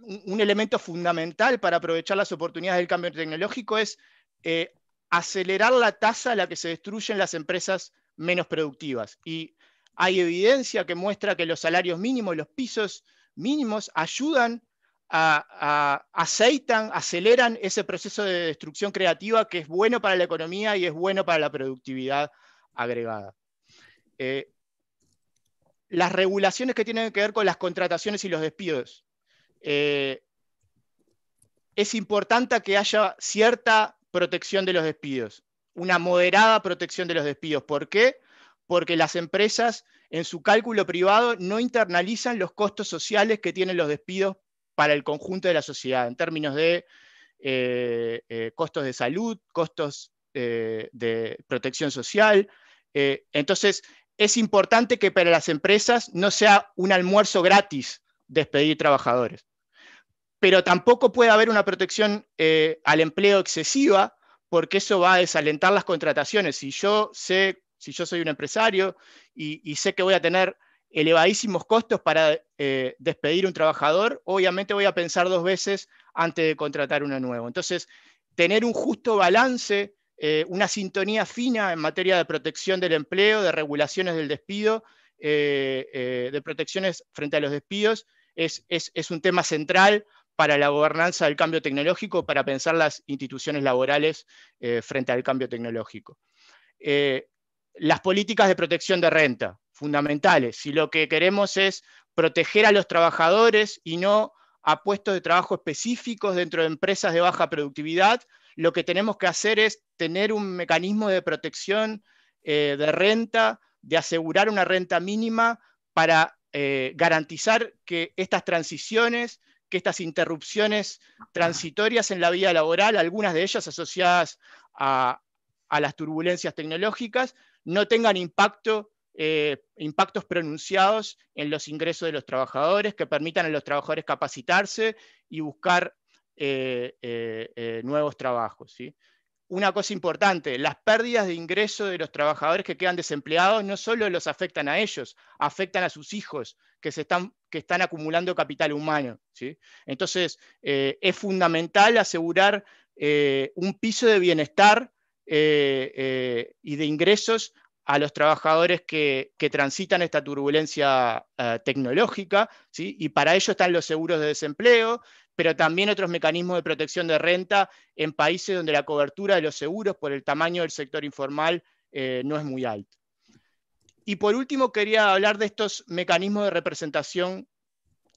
un, elemento fundamental para aprovechar las oportunidades del cambio tecnológico es eh, acelerar la tasa a la que se destruyen las empresas menos productivas. Y hay evidencia que muestra que los salarios mínimos los pisos mínimos ayudan a, aceitan, aceleran ese proceso de destrucción creativa que es bueno para la economía y es bueno para la productividad agregada. Eh, las regulaciones que tienen que ver con las contrataciones y los despidos. Eh, es importante que haya cierta protección de los despidos, una moderada protección de los despidos. ¿Por qué? porque las empresas en su cálculo privado no internalizan los costos sociales que tienen los despidos para el conjunto de la sociedad, en términos de eh, eh, costos de salud, costos eh, de protección social. entonces, es importante que para las empresas no sea un almuerzo gratis despedir trabajadores, pero tampoco puede haber una protección al empleo excesiva porque eso va a desalentar las contrataciones. Si yo sé si yo soy un empresario y, sé que voy a tener elevadísimos costos para eh, despedir un trabajador, obviamente voy a pensar dos veces antes de contratar uno nuevo. Entonces, tener un justo balance, eh, una sintonía fina en materia de protección del empleo, de regulaciones del despido, eh, de protecciones frente a los despidos, es, un tema central para la gobernanza del cambio tecnológico, para pensar las instituciones laborales frente al cambio tecnológico las políticas de protección de renta, fundamentales. Si lo que queremos es proteger a los trabajadores y no a puestos de trabajo específicos dentro de empresas de baja productividad, lo que tenemos que hacer es tener un mecanismo de protección eh, de renta, de asegurar una renta mínima para eh, garantizar que estas transiciones, que estas interrupciones transitorias en la vida laboral, algunas de ellas asociadas a, a las turbulencias tecnológicas, no tengan eh, impactos pronunciados en los ingresos de los trabajadores, que permitan a los trabajadores capacitarse y buscar eh, eh, nuevos trabajos. ¿sí? Una cosa importante, las pérdidas de ingreso de los trabajadores que quedan desempleados no solo los afectan a ellos, afectan a sus hijos que, se están, que están acumulando capital humano. Entonces, es fundamental asegurar un piso de bienestar eh, eh, y de ingresos a los trabajadores que, transitan esta turbulencia eh, tecnológica, ¿sí? y para ello están los seguros de desempleo, pero también otros mecanismos de protección de renta en países donde la cobertura de los seguros por el tamaño del sector informal no es muy alta. Y por último, quería hablar de estos mecanismos de representación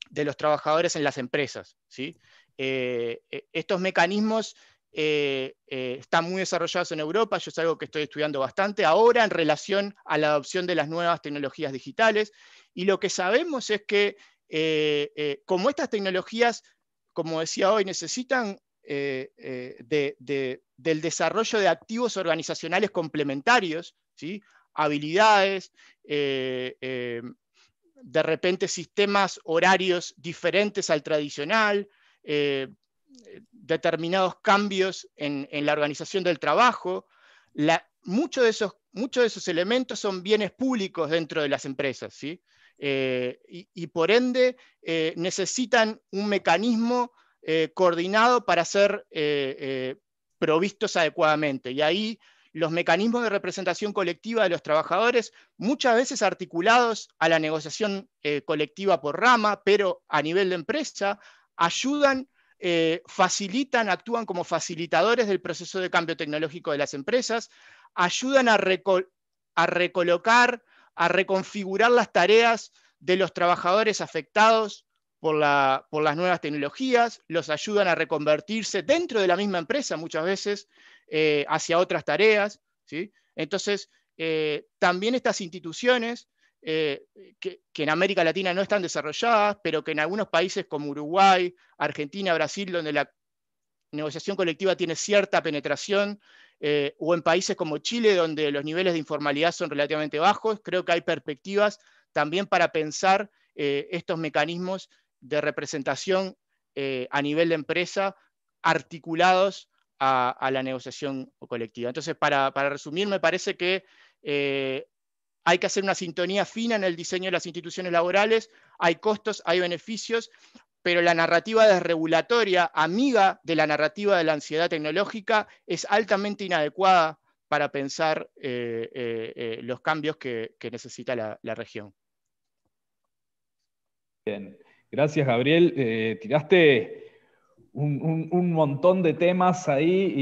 de los trabajadores en las empresas. ¿sí? estos mecanismos eh, eh, están muy desarrollados en Europa, yo es algo que estoy estudiando bastante ahora en relación a la adopción de las nuevas tecnologías digitales, y lo que sabemos es que eh, como estas tecnologías, como decía hoy, necesitan del desarrollo de activos organizacionales complementarios, ¿sí? habilidades, de repente sistemas horarios diferentes al tradicional, determinados cambios en, la organización del trabajo. muchos, de esos, muchos de elementos son bienes públicos dentro de las empresas, ¿sí? Eh, y, por ende eh, necesitan un mecanismo eh, coordinado para ser provistos adecuadamente. Y ahí los mecanismos de representación colectiva de los trabajadores, muchas veces articulados a la negociación colectiva por rama, pero a nivel de empresa, ayudan eh, facilitan, actúan como facilitadores del proceso de cambio tecnológico de las empresas, ayudan a, recolocar, a reconfigurar las tareas de los trabajadores afectados por, las nuevas tecnologías, los ayudan a reconvertirse dentro de la misma empresa muchas veces eh, hacia otras tareas. Entonces, eh, también estas instituciones eh, que, en América Latina no están desarrolladas, pero que en algunos países como Uruguay, Argentina, Brasil, donde la negociación colectiva tiene cierta penetración, eh, o en países como Chile, donde los niveles de informalidad son relativamente bajos, creo que hay perspectivas también para pensar eh, estos mecanismos de representación a nivel de empresa articulados a, la negociación colectiva. Entonces, para, resumir, me parece que hay que hacer una sintonía fina en el diseño de las instituciones laborales, hay costos, hay beneficios, pero la narrativa desregulatoria, amiga de la narrativa de la ansiedad tecnológica, es altamente inadecuada para pensar eh, eh, eh, los cambios que, necesita la, la, región. Bien, gracias Gabriel. tiraste un, montón de temas ahí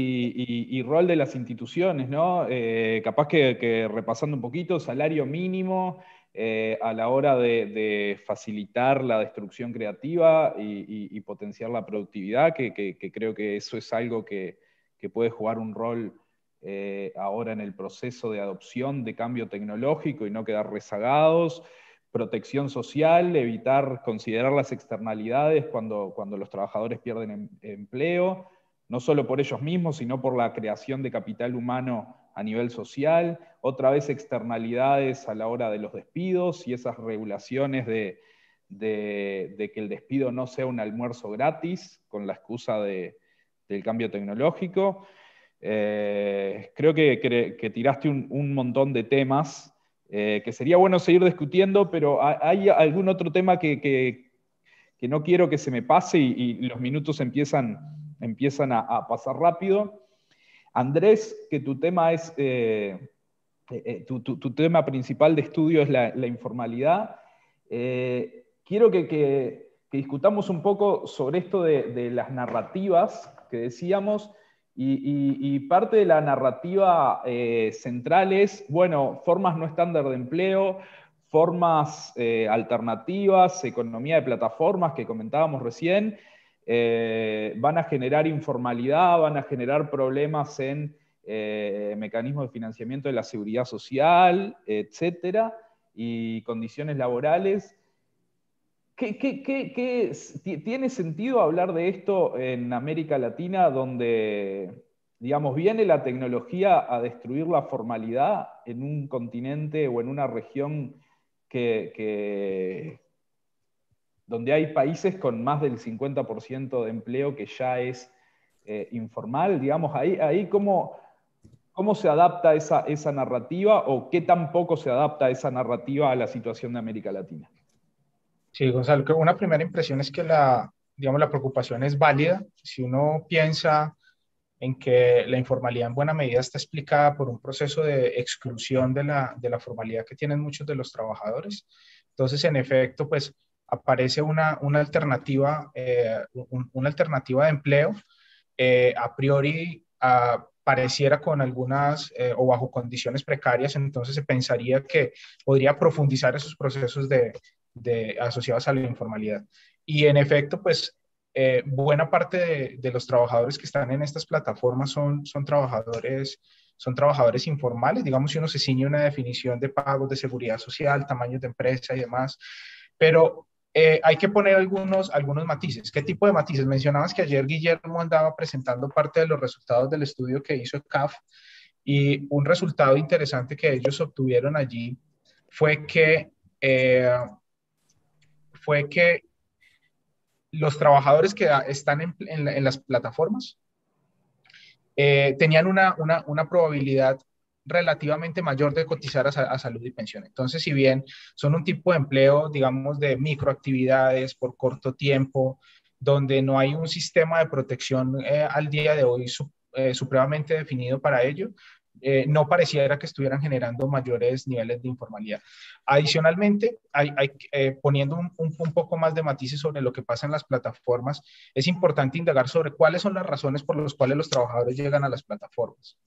y, rol de las instituciones, ¿no? Eh, capaz que, repasando un poquito, salario mínimo eh, a la hora de, facilitar la destrucción creativa y, potenciar la productividad, que, creo que eso es algo que, puede jugar un rol eh, ahora en el proceso de adopción de cambio tecnológico y no quedar rezagados protección social, evitar considerar las externalidades cuando, cuando los trabajadores pierden em, empleo, no solo por ellos mismos, sino por la creación de capital humano a nivel social, otra vez externalidades a la hora de los despidos y esas regulaciones de, que el despido no sea un almuerzo gratis con la excusa del cambio tecnológico. Eh, creo que, tiraste un, montón de temas eh, que sería bueno seguir discutiendo, pero hay algún otro tema que, no quiero que se me pase y, los minutos empiezan, a, pasar rápido. Andrés, que tu tema es, eh, eh, tu, tema principal de estudio es la, informalidad. quiero que, discutamos un poco sobre esto de las narrativas que decíamos y, parte de la narrativa eh, central es, bueno, formas no estándar de empleo, formas eh, alternativas, economía de plataformas que comentábamos recién, eh, van a generar informalidad, van a generar problemas en mecanismos de financiamiento de la seguridad social, etcétera, y condiciones laborales. ¿Qué, qué, tiene sentido hablar de esto en América Latina, donde, digamos, viene la tecnología a destruir la formalidad en un continente o en una región que, donde hay países con más del 50% de empleo que ya es eh, informal? Digamos, ahí, ahí cómo, cómo se adapta esa, esa narrativa o qué tan poco se adapta esa narrativa a la situación de América Latina. Sí, Gonzalo, una primera impresión es que la, digamos, la preocupación es válida. Si uno piensa en que la informalidad en buena medida está explicada por un proceso de exclusión de la, formalidad que tienen muchos de los trabajadores, entonces, en efecto, pues aparece una, una alternativa, eh, una alternativa de empleo eh, a priori pareciera con algunas eh, o bajo condiciones precarias, entonces se pensaría que podría profundizar esos procesos de, de, asociadas a la informalidad. Y en efecto, pues eh, buena parte de, los trabajadores que están en estas plataformas son, son trabajadores son trabajadores informales, digamos si uno se ciñe una definición de pagos de seguridad social, tamaño de empresa y demás, pero eh, hay que poner algunos, algunos matices. ¿Qué tipo de matices? Mencionabas que ayer Guillermo andaba presentando parte de los resultados del estudio que hizo CAF y un resultado interesante que ellos obtuvieron allí fue que eh, fue que los trabajadores que están en, las plataformas eh, tenían una, probabilidad relativamente mayor de cotizar a, salud y pensión. Entonces, si bien son un tipo de empleo, digamos, de microactividades por corto tiempo, donde no hay un sistema de protección eh, al día de hoy eh, supremamente definido para ello, eh, no pareciera que estuvieran generando mayores niveles de informalidad. Adicionalmente, hay, eh, poniendo un, poco más de matices sobre lo que pasa en las plataformas, es importante indagar sobre cuáles son las razones por las cuales los trabajadores llegan a las plataformas.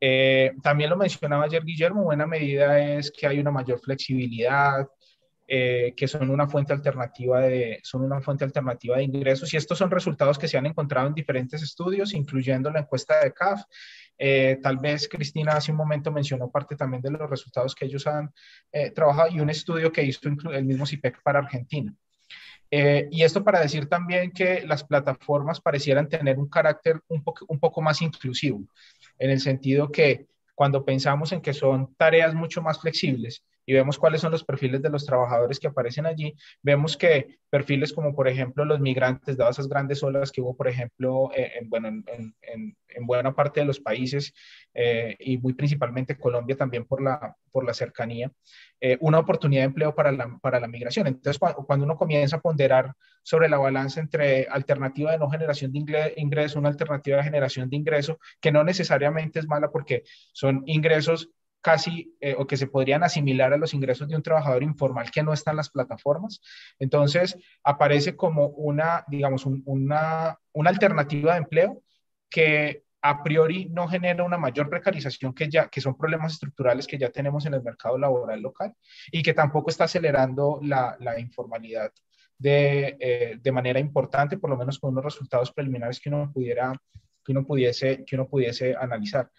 Eh, también lo mencionaba ayer Guillermo, buena medida es que hay una mayor flexibilidad, eh, que son una, fuente alternativa de, son una fuente alternativa de ingresos. Y estos son resultados que se han encontrado en diferentes estudios, incluyendo la encuesta de CAF. Eh, tal vez Cristina hace un momento mencionó parte también de los resultados que ellos han eh, trabajado y un estudio que hizo el mismo CIPEC e para Argentina. y esto para decir también que las plataformas parecieran tener un carácter un, un poco más inclusivo, en el sentido que cuando pensamos en que son tareas mucho más flexibles, y vemos cuáles son los perfiles de los trabajadores que aparecen allí, vemos que perfiles como, por ejemplo, los migrantes, dadas esas grandes olas que hubo, por ejemplo, eh, en, bueno, en, buena parte de los países eh, y muy principalmente Colombia también por la, por la cercanía, eh, una oportunidad de empleo para la, para la migración. Entonces, cuando uno comienza a ponderar sobre la balanza entre alternativa de no generación de ingreso, una alternativa de generación de ingreso, que no necesariamente es mala porque son ingresos casi eh, o que se podrían asimilar a los ingresos de un trabajador informal que no está en las plataformas. Entonces, aparece como una, digamos, una, alternativa de empleo que a priori no genera una mayor precarización que ya que son problemas estructurales que ya tenemos en el mercado laboral local y que tampoco está acelerando la, informalidad eh, de, manera importante, por lo menos con unos resultados preliminares que uno pudiera que pudiese que uno pudiese analizar.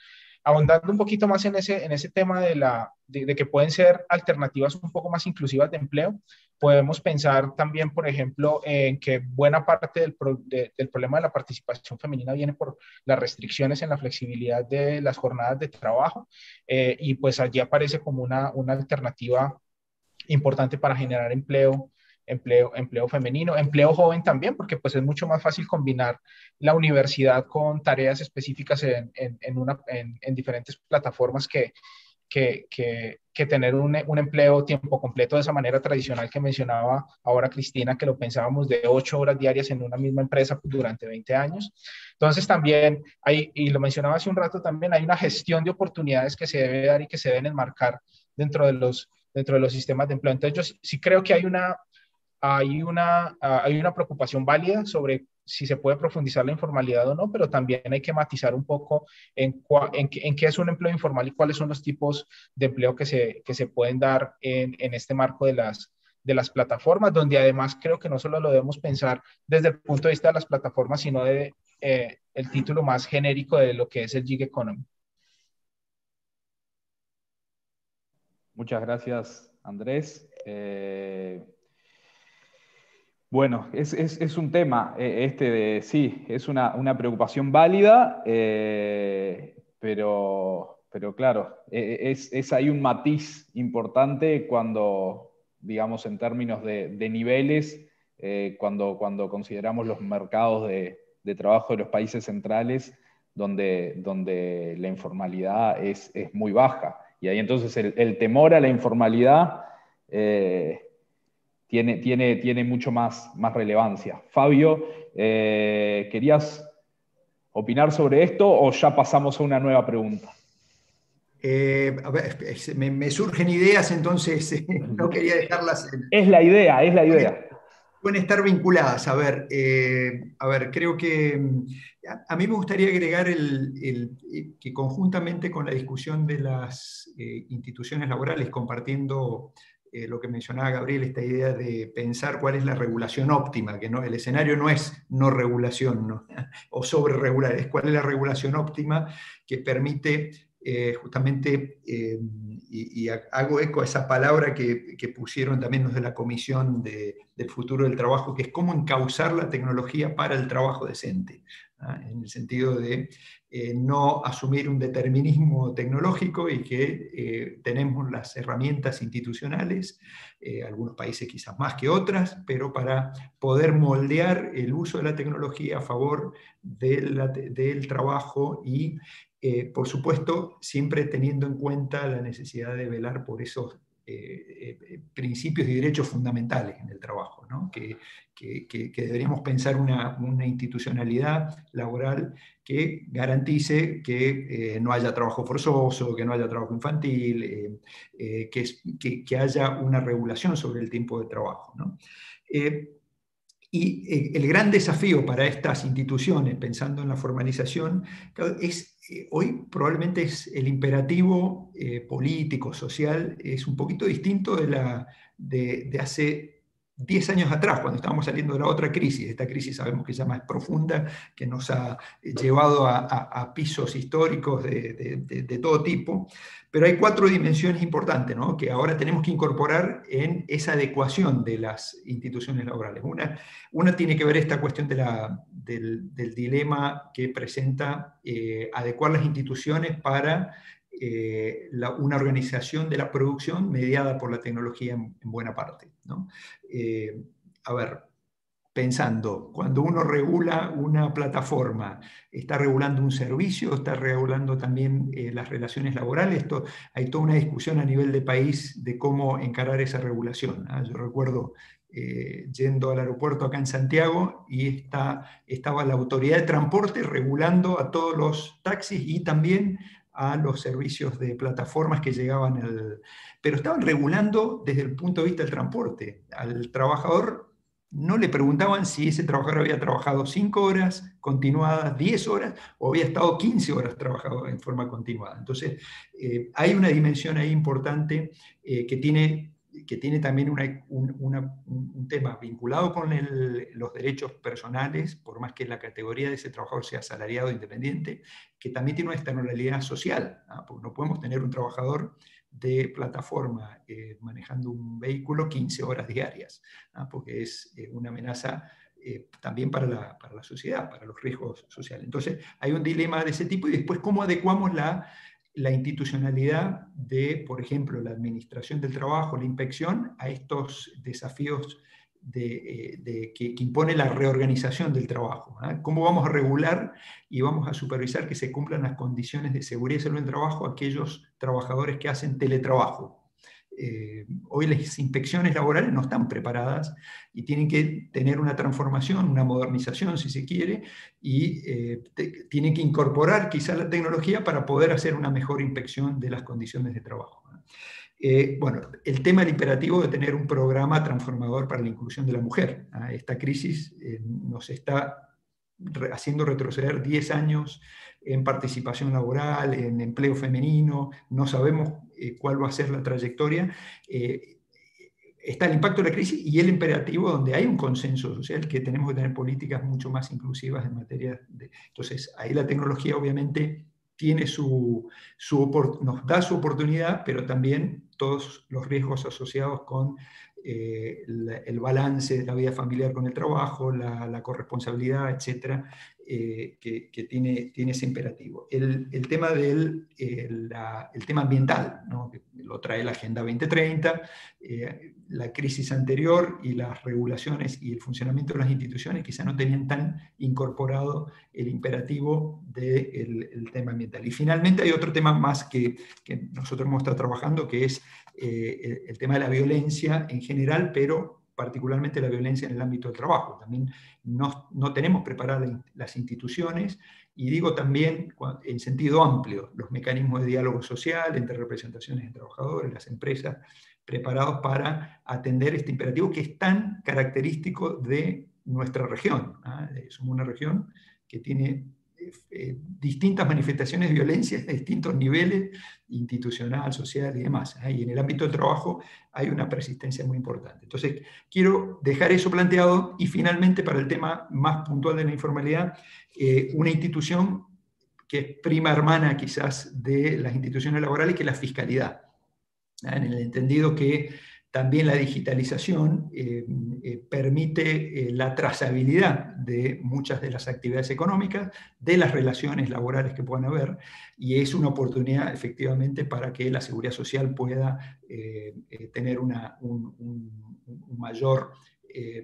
Abondando un poquito más en ese, en ese tema de, la, que pueden ser alternativas un poco más inclusivas de empleo, podemos pensar también, por ejemplo, en que buena parte del, problema de la participación femenina viene por las restricciones en la flexibilidad de las jornadas de trabajo eh, y pues allí aparece como una, una alternativa importante para generar empleo empleo, empleo femenino, empleo joven también, porque pues es mucho más fácil combinar la universidad con tareas específicas en, en, una, en diferentes plataformas que, que, que, tener un, un, empleo tiempo completo de esa manera tradicional que mencionaba ahora Cristina, que lo pensábamos de ocho horas diarias en una misma empresa durante 20 años. Entonces también hay, y lo mencionaba hace un rato también, hay una gestión de oportunidades que se debe dar y que se deben enmarcar dentro de los dentro de los sistemas de empleo. Entonces, yo sí creo que hay una, hay una, ah, una preocupación válida sobre si se puede profundizar la informalidad o no, pero también hay que matizar un poco en, qué es un empleo informal y cuáles son los tipos de empleo que se, se pueden dar en, este marco de las, de las plataformas, donde además creo que no solo lo debemos pensar desde el punto de vista de las plataformas, sino de eh, el título más genérico de lo que es el gig economy. Muchas gracias, Andrés. Eh, bueno, es, un tema, eh, este de, sí, es una, preocupación válida, eh, pero, pero claro, e, e, es, ahí un matiz importante cuando, digamos, en términos de, niveles, eh, cuando, cuando consideramos los mercados de, trabajo de los países centrales, donde, donde la informalidad es, muy baja. Y ahí entonces el, temor a la informalidad tiene, tiene, mucho más, más relevancia. Fabio, eh, ¿querías opinar sobre esto o ya pasamos a una nueva pregunta? Eh, me, surgen ideas, entonces eh, no quería dejarlas. Es la idea, es la idea. Pueden estar vinculadas. A ver, a ver creo que mm, a, mí me gustaría agregar el, que conjuntamente con la discusión de las instituciones laborales, compartiendo eh, lo que mencionaba Gabriel, esta idea de pensar cuál es la regulación óptima, que no, el escenario no es no regulación o sobre regular, es cuál es la regulación óptima que permite eh, justamente, eh, y, hago eco a esa palabra que, pusieron también los de la Comisión del Futuro del Trabajo, que es cómo encauzar la tecnología para el trabajo decente en el sentido de eh, no asumir un determinismo tecnológico y que eh, tenemos las herramientas institucionales, eh, algunos países quizás más que otras, pero para poder moldear el uso de la tecnología a favor del trabajo y, por supuesto, siempre teniendo en cuenta la necesidad de velar por esos eh, eh, principios y derechos fundamentales en el trabajo, que, deberíamos pensar una, institucionalidad laboral que garantice que eh, no haya trabajo forzoso, que no haya trabajo infantil, que, haya una regulación sobre el tiempo de trabajo. y el gran desafío para estas instituciones, pensando en la formalización, es eh, hoy probablemente es el imperativo eh, político, social, es un poquito distinto de, la, de, de hace 10 años atrás, cuando estábamos saliendo de la otra crisis, esta crisis sabemos que ya más profunda, que nos ha eh, llevado a, pisos históricos de, todo tipo, pero hay cuatro dimensiones importantes ¿no? que ahora tenemos que incorporar en esa adecuación de las instituciones laborales. Una, una tiene que ver esta cuestión del, dilema que presenta eh, adecuar las instituciones para eh, una organización de la producción mediada por la tecnología en buena parte. Eh, a ver, pensando, cuando uno regula una plataforma, ¿está regulando un servicio? ¿Está regulando también eh, las relaciones laborales? Esto, hay toda una discusión a nivel de país de cómo encarar esa regulación. Yo recuerdo eh, yendo al aeropuerto acá en Santiago y está, estaba la autoridad de transporte regulando a todos los taxis y también a los servicios de plataformas que llegaban al... Pero estaban regulando desde el punto de vista del transporte. Al trabajador no le preguntaban si ese trabajador había trabajado 5 horas continuadas, 10 horas, o había estado 15 horas trabajado en forma continuada. Entonces, eh, hay una dimensión ahí importante eh, que tiene que, tiene también un, tema vinculado con los derechos personales, por más que la categoría de ese trabajador sea asalariado independiente, que también tiene una externalidad social, porque no podemos tener un trabajador de plataforma eh, manejando un vehículo 15 horas diarias, porque es eh, una amenaza eh, también para la, para la, sociedad, para los riesgos sociales. Entonces, hay un dilema de ese tipo y después cómo adecuamos la, la institucionalidad de, por ejemplo, la administración del trabajo, la inspección, a estos desafíos de, eh, que, impone la reorganización del trabajo. ¿ah? ¿Cómo vamos a regular y vamos a supervisar que se cumplan las condiciones de seguridad y salud en trabajo aquellos trabajadores que hacen teletrabajo? Eh, hoy las inspecciones laborales no están preparadas y tienen que tener una transformación, una modernización, si se quiere, y eh, tienen que incorporar quizá la tecnología para poder hacer una mejor inspección de las condiciones de trabajo. Eh, bueno, el tema del imperativo de tener un programa transformador para la inclusión de la mujer. ¿ah? Esta crisis nos está haciendo retroceder 10 años en participación laboral, en empleo femenino, no sabemos eh, cuál va a ser la trayectoria, eh, está el impacto de la crisis y el imperativo donde hay un consenso social que tenemos que tener políticas mucho más inclusivas en materia de... Entonces, ahí la tecnología obviamente tiene su, nos da su oportunidad, pero también todos los riesgos asociados con eh, el, balance de la vida familiar con el trabajo, la, la corresponsabilidad, etcétera, eh, que, tiene, tiene ese imperativo. El, tema, del, eh, el tema ambiental, lo trae la Agenda 2030, eh, la crisis anterior y las regulaciones y el funcionamiento de las instituciones quizá no tenían tan incorporado el imperativo del tema ambiental. Y finalmente hay otro tema más que, que nosotros hemos estado trabajando, que es el tema de la violencia en general, pero particularmente la violencia en el ámbito del trabajo. También no, tenemos preparadas las instituciones y digo también en sentido amplio los mecanismos de diálogo social entre representaciones de trabajadores, las empresas, preparados para atender este imperativo que es tan característico de nuestra región. ¿ah? Eh, somos una región que tiene eh, distintas manifestaciones de violencia de distintos niveles, institucional, social y demás. Ah, y en el ámbito del trabajo hay una persistencia muy importante. Entonces, quiero dejar eso planteado y finalmente, para el tema más puntual de la informalidad, eh, una institución que es prima hermana quizás de las instituciones laborales, que es la fiscalidad. Ah, en el entendido que también la digitalización eh, eh, permite eh, la trazabilidad de muchas de las actividades económicas, de las relaciones laborales que puedan haber, y es una oportunidad efectivamente para que la seguridad social pueda tener una, mayor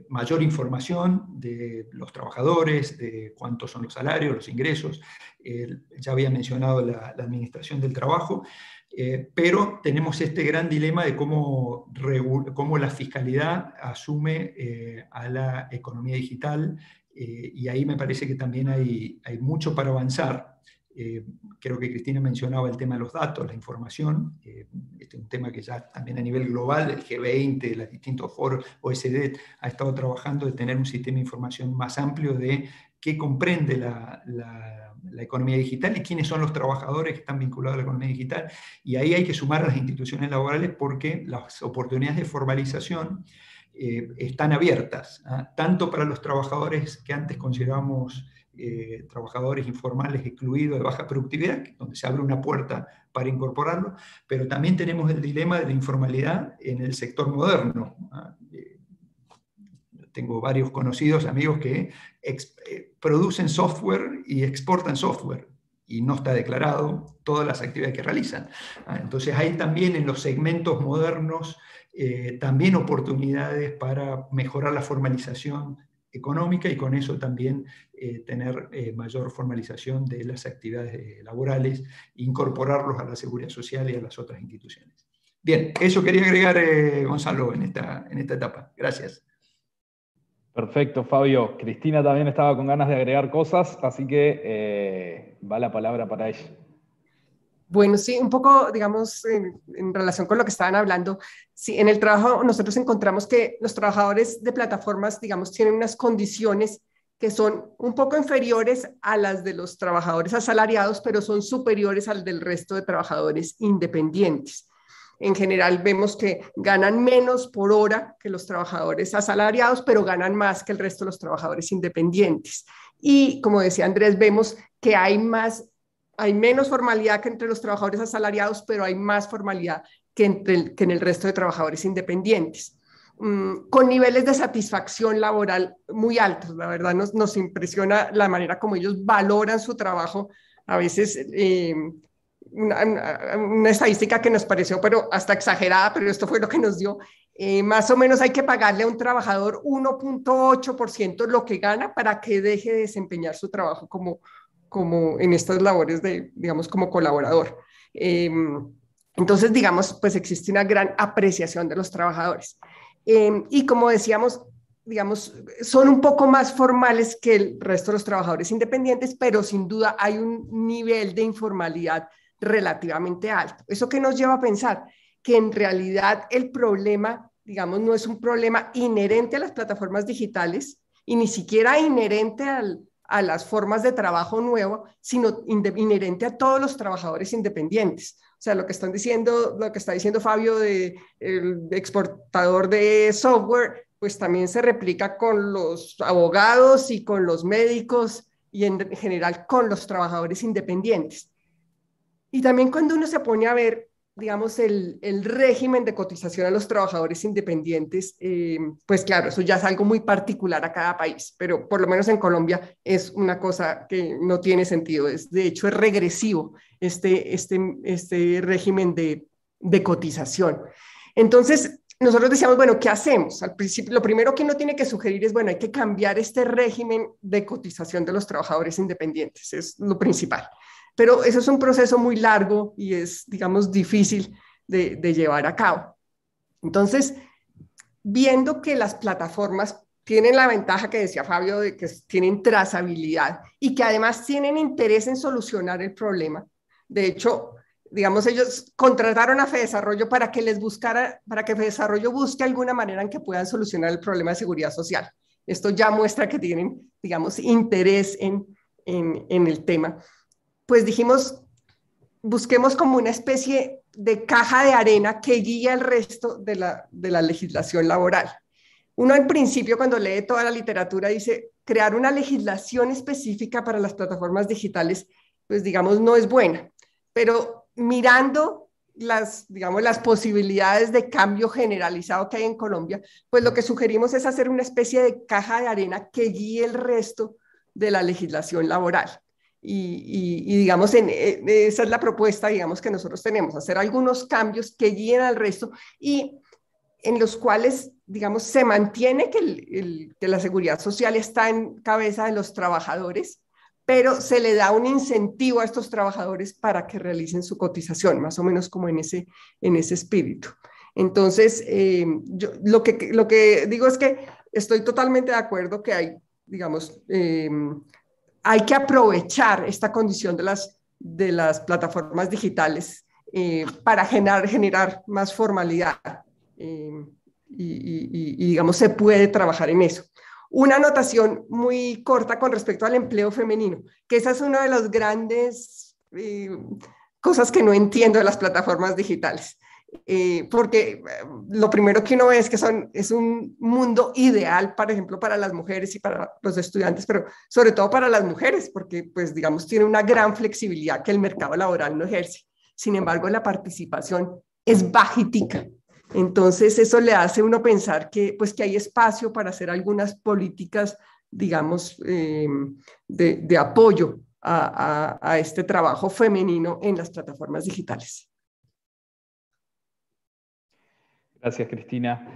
mayor información de los trabajadores, de cuántos son los salarios, los ingresos. ya había mencionado la, Administración del Trabajo, eh, pero tenemos este gran dilema de cómo, cómo la fiscalidad asume eh, a la economía digital eh, y ahí me parece que también hay, hay mucho para avanzar. creo que Cristina mencionaba el tema de los datos, la información. este es un tema que ya también a nivel global, el G20, los distintos foros, OSD, ha estado trabajando de tener un sistema de información más amplio de qué comprende la, economía digital y quiénes son los trabajadores que están vinculados a la economía digital. Y ahí hay que sumar a las instituciones laborales porque las oportunidades de formalización eh, están abiertas, ¿ah? tanto para los trabajadores que antes considerábamos eh, trabajadores informales excluidos de baja productividad, donde se abre una puerta para incorporarlo, pero también tenemos el dilema de la informalidad en el sector moderno. ¿ah? Eh, tengo varios conocidos, amigos que eh, producen software y exportan software y no está declarado todas las actividades que realizan. Ah, entonces hay también en los segmentos modernos eh, también oportunidades para mejorar la formalización económica y con eso también eh, tener mayor formalización de las actividades laborales, incorporarlos a la seguridad social y a las otras instituciones. Bien, eso quería agregar, Gonzalo, en esta, en esta etapa. Gracias. Perfecto, Fabio. Cristina también estaba con ganas de agregar cosas, así que eh, va la palabra para ella. Bueno, sí, un poco, digamos, en, relación con lo que estaban hablando, sí, en el trabajo nosotros encontramos que los trabajadores de plataformas, digamos, tienen unas condiciones que son un poco inferiores a las de los trabajadores asalariados, pero son superiores al del resto de trabajadores independientes en general vemos que ganan menos por hora que los trabajadores asalariados, pero ganan más que el resto de los trabajadores independientes. Y como decía Andrés, vemos que hay más, hay menos formalidad que entre los trabajadores asalariados, pero hay más formalidad que, entre en el resto de trabajadores independientes mm, con niveles de satisfacción laboral muy altos. La verdad nos, impresiona la manera como ellos valoran su trabajo. A veces eh, una, estadística que nos pareció, pero hasta exagerada, pero esto fue lo que nos dio. Eh, más o menos hay que pagarle a un trabajador 1.8% lo que gana para que deje de desempeñar su trabajo como, como en estas labores de, digamos, como colaborador. Em, entonces, digamos, pues existe una gran apreciación de los trabajadores. Em, y como decíamos, digamos, son un poco más formales que el resto de los trabajadores independientes, pero sin duda hay un nivel de informalidad relativamente alto. ¿Eso que nos lleva a pensar? Que en realidad el problema, digamos, no es un problema inherente a las plataformas digitales y ni siquiera inherente a las formas de trabajo nuevo, sino inherente a todos los trabajadores independientes. O sea, lo que están diciendo, lo que está diciendo Fabio de el exportador de software, pues también se replica con los abogados y con los médicos y en general con los trabajadores independientes. Y también cuando uno se pone a ver, digamos, el, régimen de cotización a los trabajadores independientes, eh, pues claro, eso ya es algo muy particular a cada país, pero por lo menos en Colombia es una cosa que no tiene sentido, es de hecho es regresivo este, este, este régimen de, cotización. Entonces, nosotros decíamos, bueno, ¿qué hacemos? Al principio, lo primero que uno tiene que sugerir es, bueno, hay que cambiar este régimen de cotización de los trabajadores independientes, es lo principal. Pero eso es un proceso muy largo y es, digamos, difícil de, llevar a cabo. Entonces, viendo que las plataformas tienen la ventaja que decía Fabio de que tienen trazabilidad y que además tienen interés en solucionar el problema. De hecho, digamos, ellos contrataron a Desarrollo para que les buscara, para que Desarrollo busque alguna manera en que puedan solucionar el problema de seguridad social. Esto ya muestra que tienen, digamos, interés en el tema pues dijimos, busquemos como una especie de caja de arena que guía el resto de la, legislación laboral. Uno en principio cuando lee toda la literatura dice, crear una legislación específica para las plataformas digitales, pues digamos, no es buena, pero mirando las, digamos, las posibilidades de cambio generalizado que hay en Colombia, pues lo que sugerimos es hacer una especie de caja de arena que guíe el resto de la legislación laboral. Y, digamos, esa es la propuesta, digamos, que nosotros tenemos, hacer algunos cambios que guíen al resto y en los cuales, digamos, se mantiene que, la seguridad social está en cabeza de los trabajadores, pero se le da un incentivo a estos trabajadores para que realicen su cotización, más o menos como en ese, en ese espíritu. Entonces, eh, yo lo que, lo que digo es que estoy totalmente de acuerdo que hay, digamos, eh, hay que aprovechar esta condición de las, plataformas digitales eh, para generar, generar más formalidad. Eh, y, digamos, se puede trabajar en eso. Una anotación muy corta con respecto al empleo femenino, que esa es una de las grandes eh, cosas que no entiendo de las plataformas digitales. Eh, porque eh, lo primero que uno ve es que son, es un mundo ideal, por ejemplo, para las mujeres y para los estudiantes, pero sobre todo para las mujeres, porque, pues, digamos, tiene una gran flexibilidad que el mercado laboral no ejerce. Sin embargo, la participación es bajitica. Entonces, eso le hace uno pensar que, pues, que hay espacio para hacer algunas políticas, digamos, eh, de, apoyo a este trabajo femenino en las plataformas digitales. Gracias, Cristina.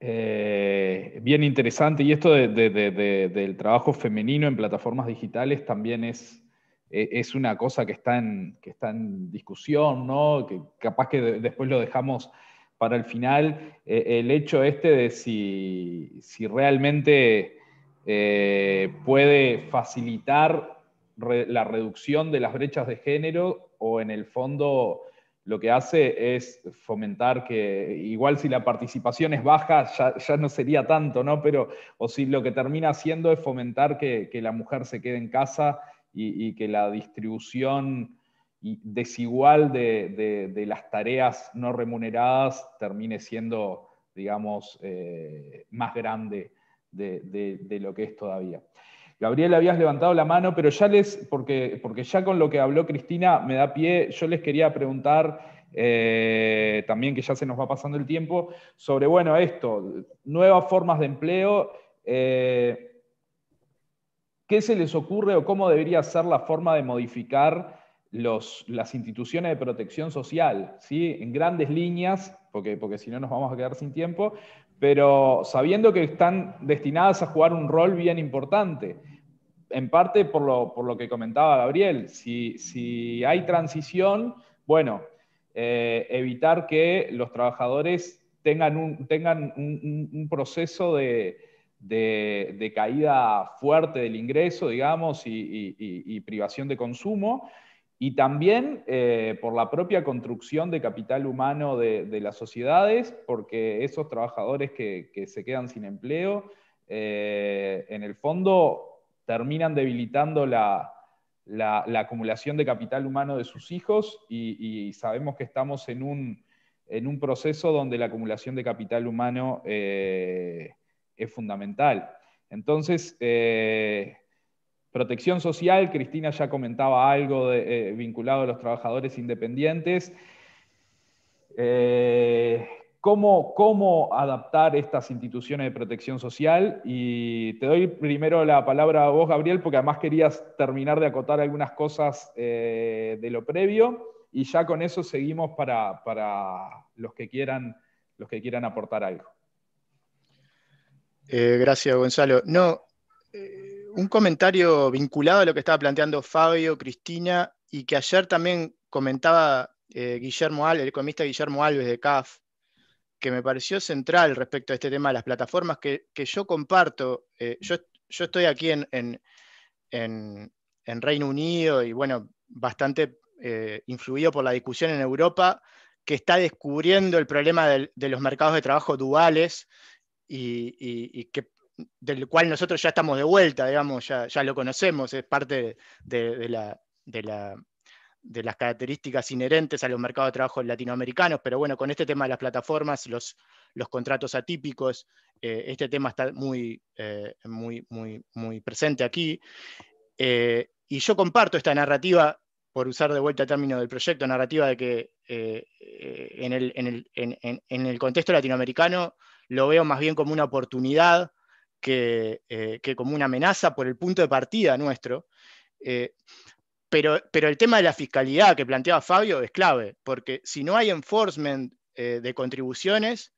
Eh, bien interesante. Y esto del trabajo femenino en plataformas digitales también es, e, es una cosa que está en, que está en discusión, Que capaz que después lo dejamos para el final. Eh, el hecho este de si, si realmente eh, puede facilitar la reducción de las brechas de género o en el fondo lo que hace es fomentar que, igual si la participación es baja, ya, no sería tanto, ¿no? Pero, o si lo que termina haciendo es fomentar que, la mujer se quede en casa y, que la distribución desigual de, las tareas no remuneradas termine siendo, digamos, eh, más grande de lo que es todavía. Gabriel, habías levantado la mano, pero ya les, porque, porque ya con lo que habló Cristina me da pie, yo les quería preguntar eh, también que ya se nos va pasando el tiempo, sobre, bueno, esto, nuevas formas de empleo. Eh, ¿Qué se les ocurre o cómo debería ser la forma de modificar los, las instituciones de protección social? ¿sí? En grandes líneas, porque, porque si no nos vamos a quedar sin tiempo, pero sabiendo que están destinadas a jugar un rol bien importante. En parte por lo, que comentaba Gabriel, si, hay transición, bueno, eh, evitar que los trabajadores tengan un, proceso de, caída fuerte del ingreso, digamos, y privación de consumo, y también eh, por la propia construcción de capital humano de, las sociedades, porque esos trabajadores que, se quedan sin empleo, eh, en el fondo terminan debilitando la, acumulación de capital humano de sus hijos y, sabemos que estamos en un, proceso donde la acumulación de capital humano eh, es fundamental. Entonces, Protección social, Cristina ya comentaba algo de, eh, vinculado a los trabajadores independientes. Eh, ¿cómo, adaptar estas instituciones de protección social? Y te doy primero la palabra a vos, Gabriel, porque además querías terminar de acotar algunas cosas eh, de lo previo, y ya con eso seguimos para, los, que quieran, los que quieran aportar algo. gracias, Gonzalo. No, un comentario vinculado a lo que estaba planteando Fabio, Cristina, y que ayer también comentaba eh, Guillermo Alves, el economista Guillermo Alves de CAF, que me pareció central respecto a este tema de las plataformas, que, yo comparto. Eh, yo, yo, estoy aquí en, Reino Unido y, bueno, bastante eh, influido por la discusión en Europa, que está descubriendo el problema de los mercados de trabajo duales y, y, y que del cual nosotros ya estamos de vuelta, digamos, ya, ya lo conocemos, es parte de, las características inherentes a los mercados de trabajo latinoamericanos, pero bueno, con este tema de las plataformas, los, contratos atípicos, eh, este tema está eh, muy, muy, muy, presente aquí. Eh, y yo comparto esta narrativa, por usar de vuelta el término del proyecto, narrativa de que en el contexto latinoamericano lo veo más bien como una oportunidad eh, que, como una amenaza por el punto de partida nuestro. Eh, pero, pero, el tema de la fiscalidad que planteaba Fabio es clave, porque si no hay enforcement eh, de contribuciones,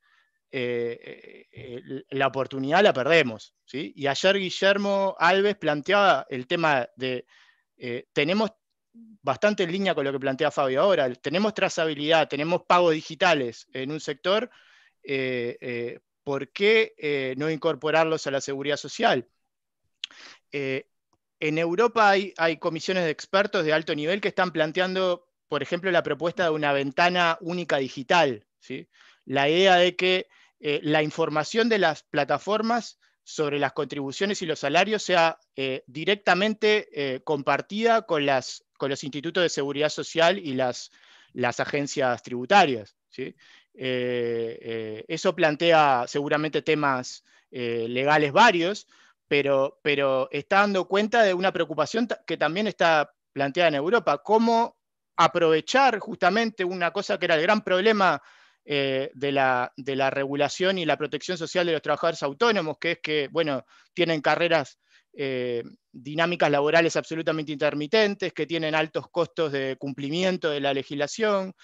la oportunidad la perdemos. ¿sí? Y ayer Guillermo Alves planteaba el tema de, tenemos bastante en línea con lo que plantea Fabio ahora, tenemos trazabilidad, tenemos pagos digitales en un sector, ¿por qué eh, no incorporarlos a la seguridad social? Eh, en Europa hay, comisiones de expertos de alto nivel que están planteando, por ejemplo, la propuesta de una ventana única digital. ¿sí? La idea de que eh, la información de las plataformas sobre las contribuciones y los salarios sea directamente compartida con, los institutos de seguridad social y las, las agencias tributarias. ¿sí? Eh, eh, eso plantea seguramente temas eh, legales varios, pero, pero está dando cuenta de una preocupación que también está planteada en Europa, cómo aprovechar justamente una cosa que era el gran problema de, la, de, la, regulación y la protección social de los trabajadores autónomos, que es que, bueno, tienen carreras eh, dinámicas laborales absolutamente intermitentes, que tienen altos costos de cumplimiento de la legislación,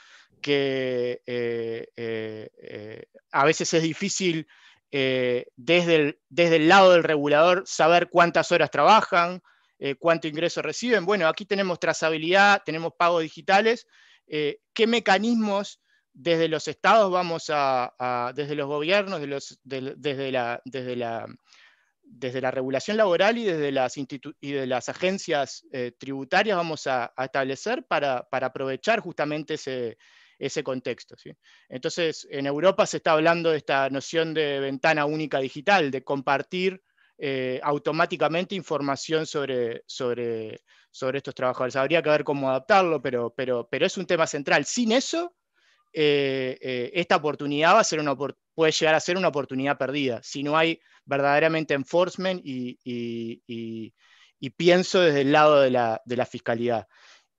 que eh, eh, a veces es difícil desde el, desde, el, lado del regulador saber cuántas horas trabajan, cuánto ingreso reciben. Bueno, aquí tenemos trazabilidad, tenemos pagos digitales. ¿Qué mecanismos desde los estados vamos a, desde los gobiernos, desde la, desde la desde la regulación laboral y desde las, de las agencias eh, tributarias vamos a, establecer para, aprovechar justamente ese, contexto. Entonces, en Europa se está hablando de esta noción de ventana única digital, de compartir eh, automáticamente información sobre, estos trabajadores. Habría que ver cómo adaptarlo, pero es un tema central. Sin eso, eh, eh, esta oportunidad va a ser una, puede llegar a ser una oportunidad perdida si no hay verdaderamente enforcement y, y, pienso desde el lado de la, de la, fiscalidad.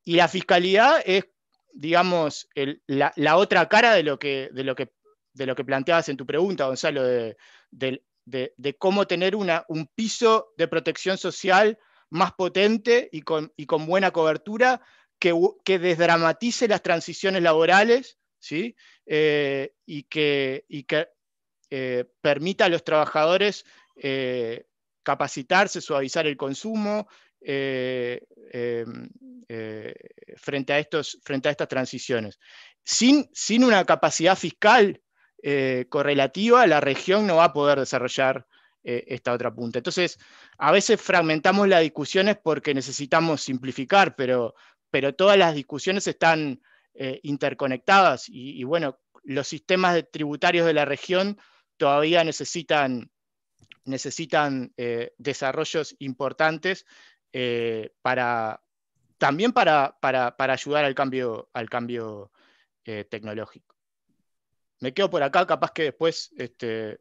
Y la fiscalidad es, digamos, la, la, otra cara de lo, que, de, lo que, de lo que planteabas en tu pregunta, Gonzalo, de, de, de cómo tener una, un piso de protección social más potente y con, con buena cobertura que, que desdramatice las transiciones laborales ¿sí? Eh, y que, que eh, permita a los trabajadores eh, capacitarse, suavizar el consumo em, frente, a estos, frente a estas transiciones. Sin, una capacidad fiscal correlativa, la región no va a poder desarrollar esta otra punta. Entonces, a veces fragmentamos las discusiones porque necesitamos simplificar, pero, pero todas las discusiones están eh, interconectadas y, bueno, los sistemas tributarios de la región todavía necesitan, necesitan eh, desarrollos importantes eh, para, también para, para, ayudar al cambio, al cambio tecnológico. Me quedo por acá, capaz que después este,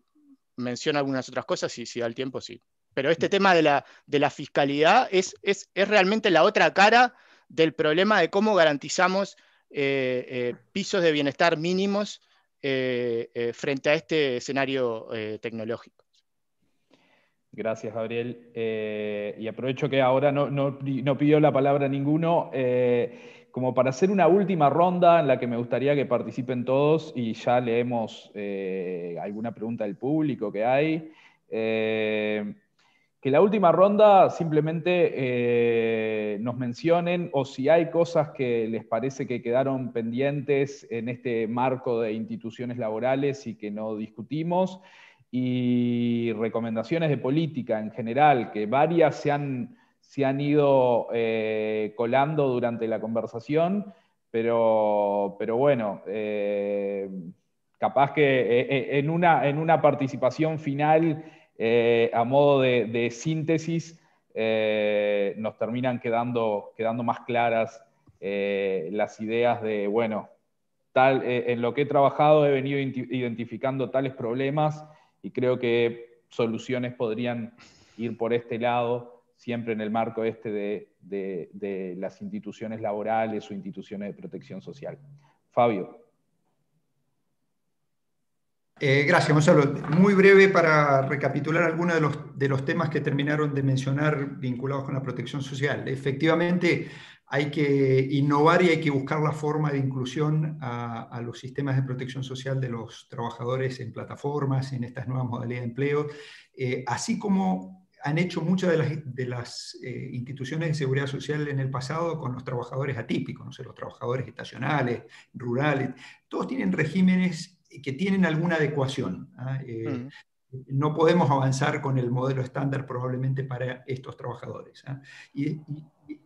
menciono algunas otras cosas y si da el tiempo, sí. Pero este tema de la, fiscalidad es, es, es realmente la otra cara del problema de cómo garantizamos eh, eh, pisos de bienestar mínimos eh, frente a este escenario tecnológico. Gracias, Gabriel. y aprovecho que ahora no, no, pidió la palabra ninguno, como para hacer una última ronda en la que me gustaría que participen todos y ya leemos alguna pregunta del público que hay que la última ronda simplemente eh, nos mencionen o si hay cosas que les parece que quedaron pendientes en este marco de instituciones laborales y que no discutimos, y recomendaciones de política en general, que varias se han, se han ido eh, colando durante la conversación, pero, bueno. Eh, capaz que en una, en una participación final eh, a modo de, síntesis, eh, nos terminan quedando, quedando más claras eh, las ideas de, bueno, tal, en lo que he trabajado he venido identificando tales problemas y creo que soluciones podrían ir por este lado, siempre en el marco este de las instituciones laborales o instituciones de protección social. Fabio. Eh, gracias, Gonzalo. Muy breve para recapitular algunos de los, temas que terminaron de mencionar vinculados con la protección social. Efectivamente, hay que innovar y hay que buscar la forma de inclusión a, los sistemas de protección social de los trabajadores en plataformas, en estas nuevas modalidades de empleo, eh, así como han hecho muchas de las, eh, instituciones de seguridad social en el pasado con los trabajadores atípicos, no los trabajadores estacionales, rurales, todos tienen regímenes que tienen alguna adecuación. ¿ah? Eh, mm. No podemos avanzar con el modelo estándar probablemente para estos trabajadores. ¿ah? Y,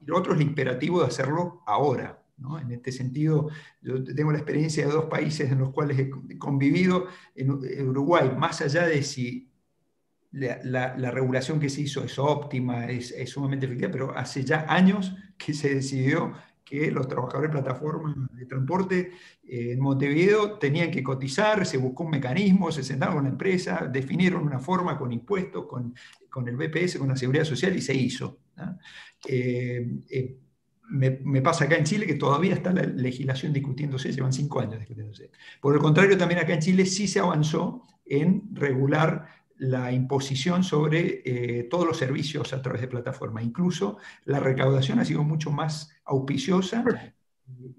lo otro es el imperativo de hacerlo ahora. En este sentido, yo tengo la experiencia de dos países en los cuales he convivido, en Uruguay, más allá de si la, regulación que se hizo es óptima, es, es, sumamente efectiva, pero hace ya años que se decidió que los trabajadores de plataforma de transporte eh, en Montevideo tenían que cotizar, se buscó un mecanismo, se sentaron con la empresa, definieron una forma con impuestos, con, el BPS, con la seguridad social y se hizo. Eh, eh, me, me, pasa acá en Chile que todavía está la legislación discutiéndose, llevan cinco años discutiéndose. Por el contrario, también acá en Chile sí se avanzó en regular la imposición sobre eh, todos los servicios a través de plataforma Incluso la recaudación ha sido mucho más auspiciosa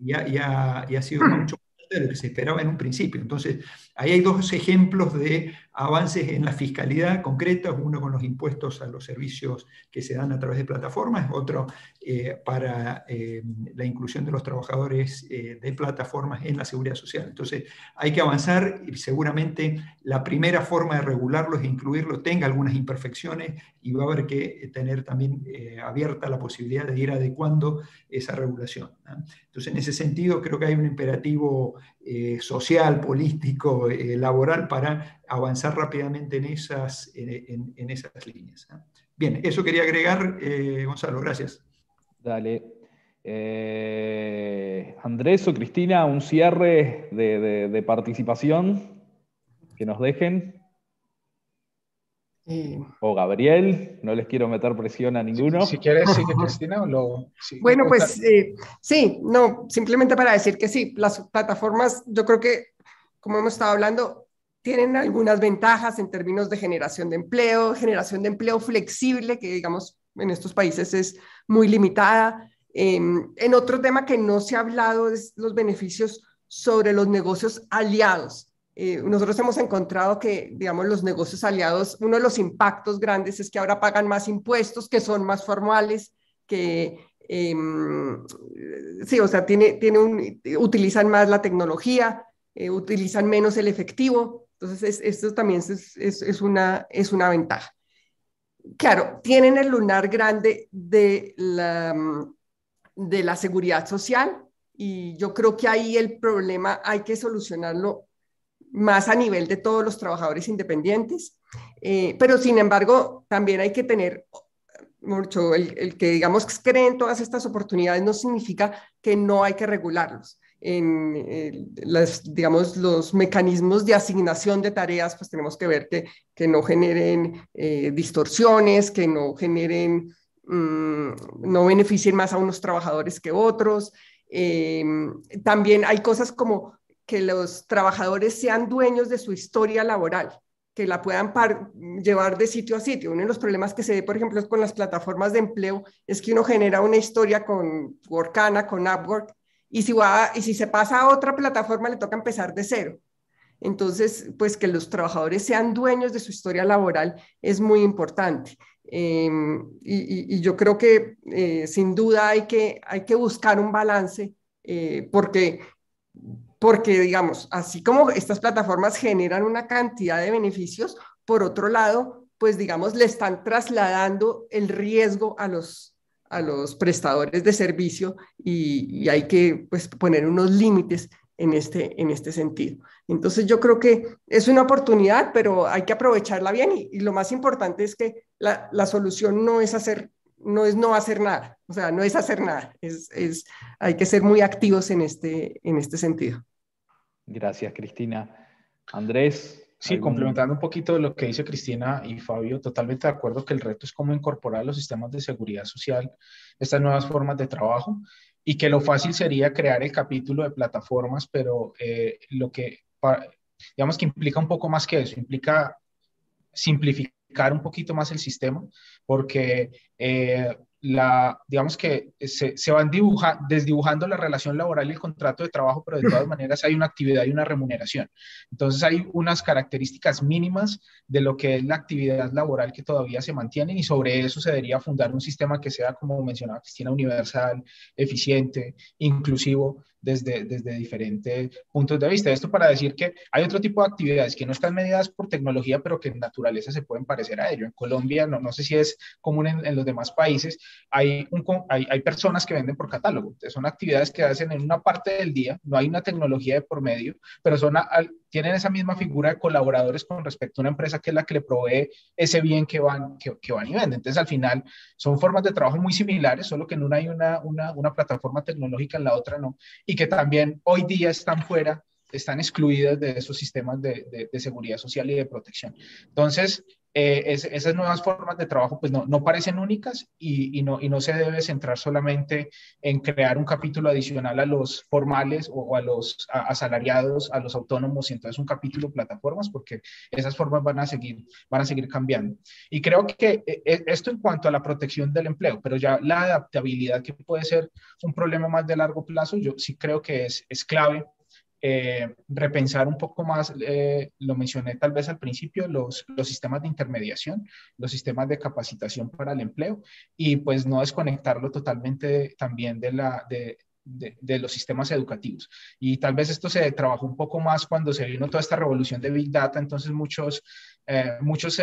y ha, y ha sido mucho más de lo que se esperaba en un principio. Entonces, Ahí hay dos ejemplos de avances en la fiscalidad concretos, uno con los impuestos a los servicios que se dan a través de plataformas, otro eh, para eh, la inclusión de los trabajadores eh, de plataformas en la seguridad social. Entonces, hay que avanzar y seguramente la primera forma de regularlo es incluirlo, tenga algunas imperfecciones y va a haber que tener también abierta la posibilidad de ir adecuando esa regulación. Entonces, en ese sentido, creo que hay un imperativo eh, social, político, eh, laboral, para avanzar rápidamente en esas, en, esas líneas. Bien, eso quería agregar, eh, Gonzalo, gracias. Dale. Andrés o Cristina, un cierre de participación que nos dejen o Gabriel, no les quiero meter presión a ninguno. Si, quieres, sí Cristina bueno, pues eh, sí, no, simplemente para decir que sí, las plataformas, yo creo que, como hemos estado hablando, tienen algunas ventajas en términos de generación de empleo, generación de empleo flexible, que digamos en estos países es muy limitada. Em, en otro tema que no se ha hablado es los beneficios sobre los negocios aliados eh, nosotros hemos encontrado que, digamos, los negocios aliados, uno de los impactos grandes es que ahora pagan más impuestos, que son más formales, que em, sí, o sea, tiene, tiene un, utilizan más la tecnología, eh, utilizan menos el efectivo. Entonces, esto también es, es, es, una, es una ventaja. Claro, tienen el lunar grande de la, de la seguridad social y yo creo que ahí el problema hay que solucionarlo más a nivel de todos los trabajadores independientes, eh, pero sin embargo también hay que tener mucho, el, que digamos que creen todas estas oportunidades no significa que no hay que regularlos en eh, digamos, los mecanismos de asignación de tareas, pues tenemos que ver que, no generen eh, distorsiones, que no generen, mm, no beneficien más a unos trabajadores que otros. también hay cosas como que los trabajadores sean dueños de su historia laboral, que la puedan llevar de sitio a sitio. Uno de los problemas que se ve, por ejemplo, es con las plataformas de empleo es que uno genera una historia con Workana, con Upwork, y si, y si se pasa a otra plataforma le toca empezar de cero. Entonces, pues que los trabajadores sean dueños de su historia laboral es muy importante. Em, y, yo creo que eh, sin duda hay que, hay que buscar un balance eh, porque porque digamos, así como estas plataformas generan una cantidad de beneficios, por otro lado, pues digamos, le están trasladando el riesgo a los, a los prestadores de servicio y, hay que pues, poner unos límites en este, en este sentido. Entonces yo creo que es una oportunidad, pero hay que aprovecharla bien y, lo más importante es que la, solución no es hacer no es no hacer nada, o sea, no es hacer nada, es, hay que ser muy activos en este, en este sentido. Gracias, Cristina. Andrés. Sí, complementando un poquito lo que dice Cristina y Fabio, totalmente de acuerdo que el reto es cómo incorporar los sistemas de seguridad social, estas nuevas formas de trabajo, y que lo fácil sería crear el capítulo de plataformas, pero eh, lo que, digamos que implica un poco más que eso, implica simplificar un poquito más el sistema, porque eh, la, digamos que se, van dibuja, desdibujando la relación laboral y el contrato de trabajo, pero de todas maneras hay una actividad y una remuneración. Entonces hay unas características mínimas de lo que es la actividad laboral que todavía se mantienen y sobre eso se debería fundar un sistema que sea, como mencionaba Cristina, universal, eficiente, inclusivo desde, diferentes puntos de vista. Esto para decir que hay otro tipo de actividades que no están medidas por tecnología, pero que en naturaleza se pueden parecer a ello. En Colombia, no, no sé si es común en, los demás países, hay, hay, personas que venden por catálogo. son actividades que hacen en una parte del día, no hay una tecnología de por medio, pero son tienen esa misma figura de colaboradores con respecto a una empresa que es la que le provee ese bien que van, que, van y venden. Entonces, al final, son formas de trabajo muy similares, solo que en una hay una, una plataforma tecnológica, en la otra no, y que también hoy día están fuera están excluidas de esos sistemas de, de, seguridad social y de protección. Entonces, eh, esas nuevas formas de trabajo pues no, no parecen únicas y, y, no, y no se debe centrar solamente en crear un capítulo adicional a los formales o, a los a, asalariados, a los autónomos y entonces un capítulo plataformas porque esas formas van a seguir, van a seguir cambiando. Y creo que eh, eh, esto en cuanto a la protección del empleo, pero ya la adaptabilidad que puede ser un problema más de largo plazo, yo sí creo que es, es clave eh, repensar un poco más, eh, lo mencioné tal vez al principio, los, sistemas de intermediación, los sistemas de capacitación para el empleo y pues no desconectarlo totalmente también de la... De, los sistemas educativos. Y tal vez esto se trabajó un poco más cuando se vino toda esta revolución de Big Data, entonces muchos, eh, muchos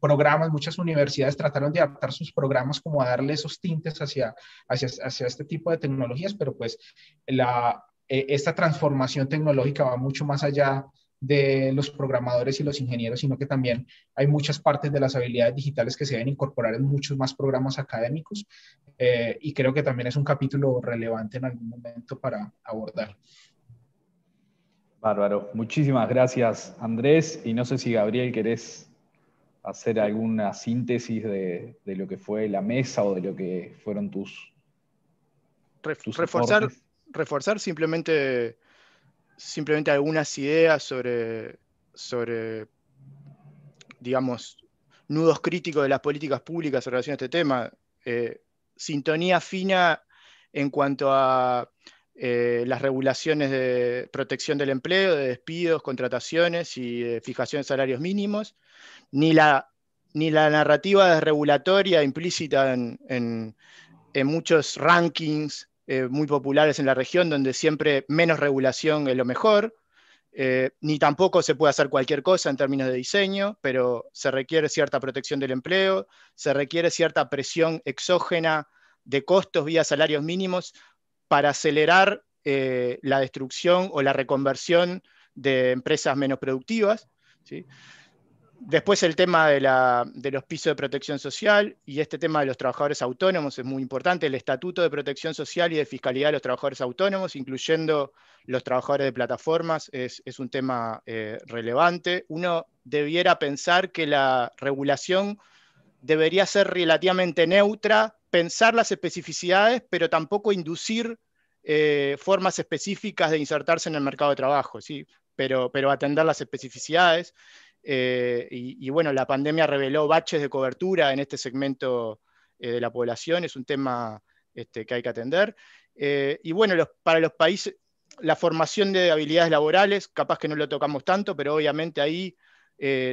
programas, muchas universidades trataron de adaptar sus programas como a darle esos tintes hacia, hacia, hacia este tipo de tecnologías, pero pues la, eh, esta transformación tecnológica va mucho más allá de los programadores y los ingenieros, sino que también hay muchas partes de las habilidades digitales que se deben incorporar en muchos más programas académicos eh, y creo que también es un capítulo relevante en algún momento para abordar. Bárbaro, muchísimas gracias Andrés y no sé si Gabriel querés hacer alguna síntesis de, lo que fue la mesa o de lo que fueron tus reforzar simplemente, simplemente algunas ideas sobre, sobre, digamos, nudos críticos de las políticas públicas en relación a este tema. Eh, sintonía fina en cuanto a eh, las regulaciones de protección del empleo, de despidos, contrataciones y fijación de salarios mínimos, ni la, ni la narrativa desregulatoria implícita en muchos rankings eh, muy populares en la región, donde siempre menos regulación es lo mejor, eh, ni tampoco se puede hacer cualquier cosa en términos de diseño, pero se requiere cierta protección del empleo, se requiere cierta presión exógena de costos vía salarios mínimos para acelerar eh, la destrucción o la reconversión de empresas menos productivas. ¿sí? Después el tema de, los pisos de protección social y este tema de los trabajadores autónomos es muy importante, el Estatuto de Protección Social y de Fiscalidad de los Trabajadores Autónomos, incluyendo los trabajadores de plataformas, es, un tema eh, relevante. Uno debiera pensar que la regulación debería ser relativamente neutra, pensar las especificidades, pero tampoco inducir eh, formas específicas de insertarse en el mercado de trabajo, ¿sí? pero, pero atender las especificidades. Eh, y, bueno, la pandemia reveló baches de cobertura en este segmento eh, de la población, es un tema este, que hay que atender. Eh, y bueno, para los países, la formación de habilidades laborales, capaz que no lo tocamos tanto, pero obviamente ahí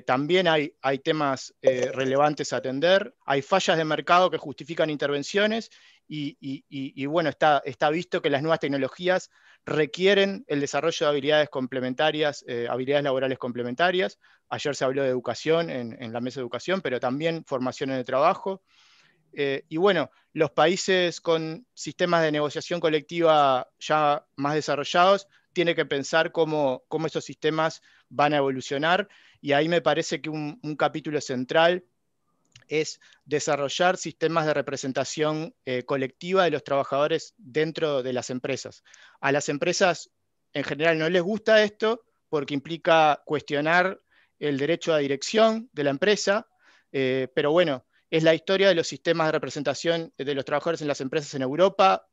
también hay, temas relevantes a atender. Hay fallas de mercado que justifican intervenciones y, bueno, está visto que las nuevas tecnologías requieren el desarrollo de habilidades complementarias, eh, habilidades laborales complementarias. Ayer se habló de educación en, la mesa de educación, pero también formación en el trabajo. Eh, y bueno, los países con sistemas de negociación colectiva ya más desarrollados tienen que pensar cómo, cómo esos sistemas van a evolucionar. Y ahí me parece que un capítulo central es desarrollar sistemas de representación eh, colectiva de los trabajadores dentro de las empresas. A las empresas en general no les gusta esto porque implica cuestionar el derecho a dirección de la empresa, eh, pero bueno, es la historia de los sistemas de representación de los trabajadores en las empresas en Europa.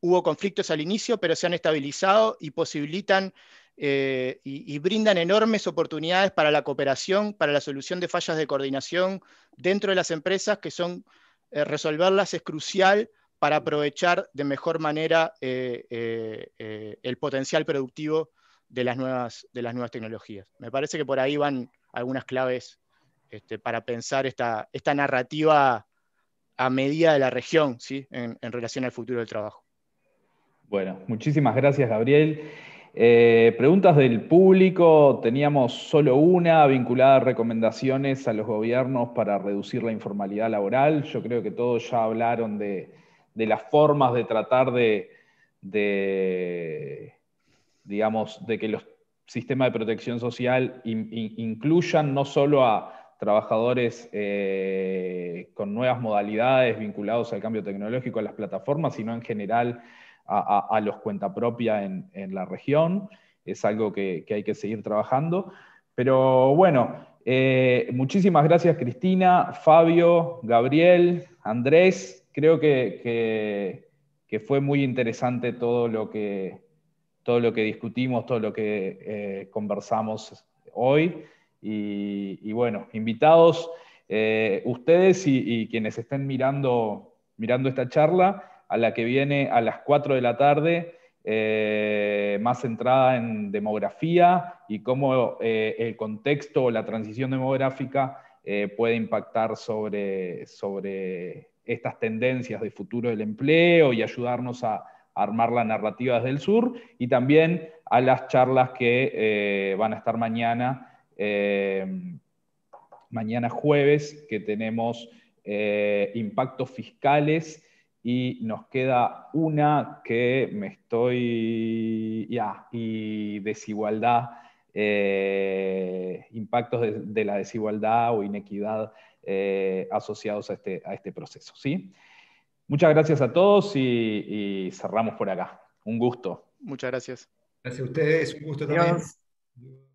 Hubo conflictos al inicio, pero se han estabilizado y posibilitan eh, y, brindan enormes oportunidades para la cooperación, para la solución de fallas de coordinación dentro de las empresas, que son eh, resolverlas es crucial para aprovechar de mejor manera eh, el potencial productivo de las, nuevas, de las nuevas tecnologías. Me parece que por ahí van algunas claves este, para pensar esta, esta, narrativa a medida de la región ¿sí? en relación al futuro del trabajo. Bueno, muchísimas gracias Gabriel. Eh, preguntas del público, teníamos solo una vinculada a recomendaciones a los gobiernos para reducir la informalidad laboral. Yo creo que todos ya hablaron de, las formas de tratar de, digamos, de que los sistemas de protección social incluyan no solo a trabajadores eh, con nuevas modalidades vinculados al cambio tecnológico, a las plataformas, sino en general a, los cuenta propia en, la región. Es algo que, hay que seguir trabajando. Pero bueno, eh, muchísimas gracias Cristina, Fabio, Gabriel, Andrés. Creo que, fue muy interesante todo lo que, todo lo que discutimos, todo lo que eh, conversamos hoy. Y, bueno, invitados, eh, ustedes y, y, quienes estén mirando, mirando esta charla, a la que viene a las 4 de la tarde, eh, más centrada en demografía y cómo eh, el contexto o la transición demográfica eh, puede impactar sobre, sobre estas tendencias de futuro del empleo y ayudarnos a, armar la narrativa desde el sur y también a las charlas que van a estar mañana, mañana jueves, que tenemos impactos fiscales y nos queda una que me estoy... Ya, ah, y desigualdad, eh, impactos de, la desigualdad o inequidad eh, asociados a este, a este proceso. ¿sí? Muchas gracias a todos y, cerramos por acá. Un gusto. Muchas gracias. Gracias a ustedes, un gusto también.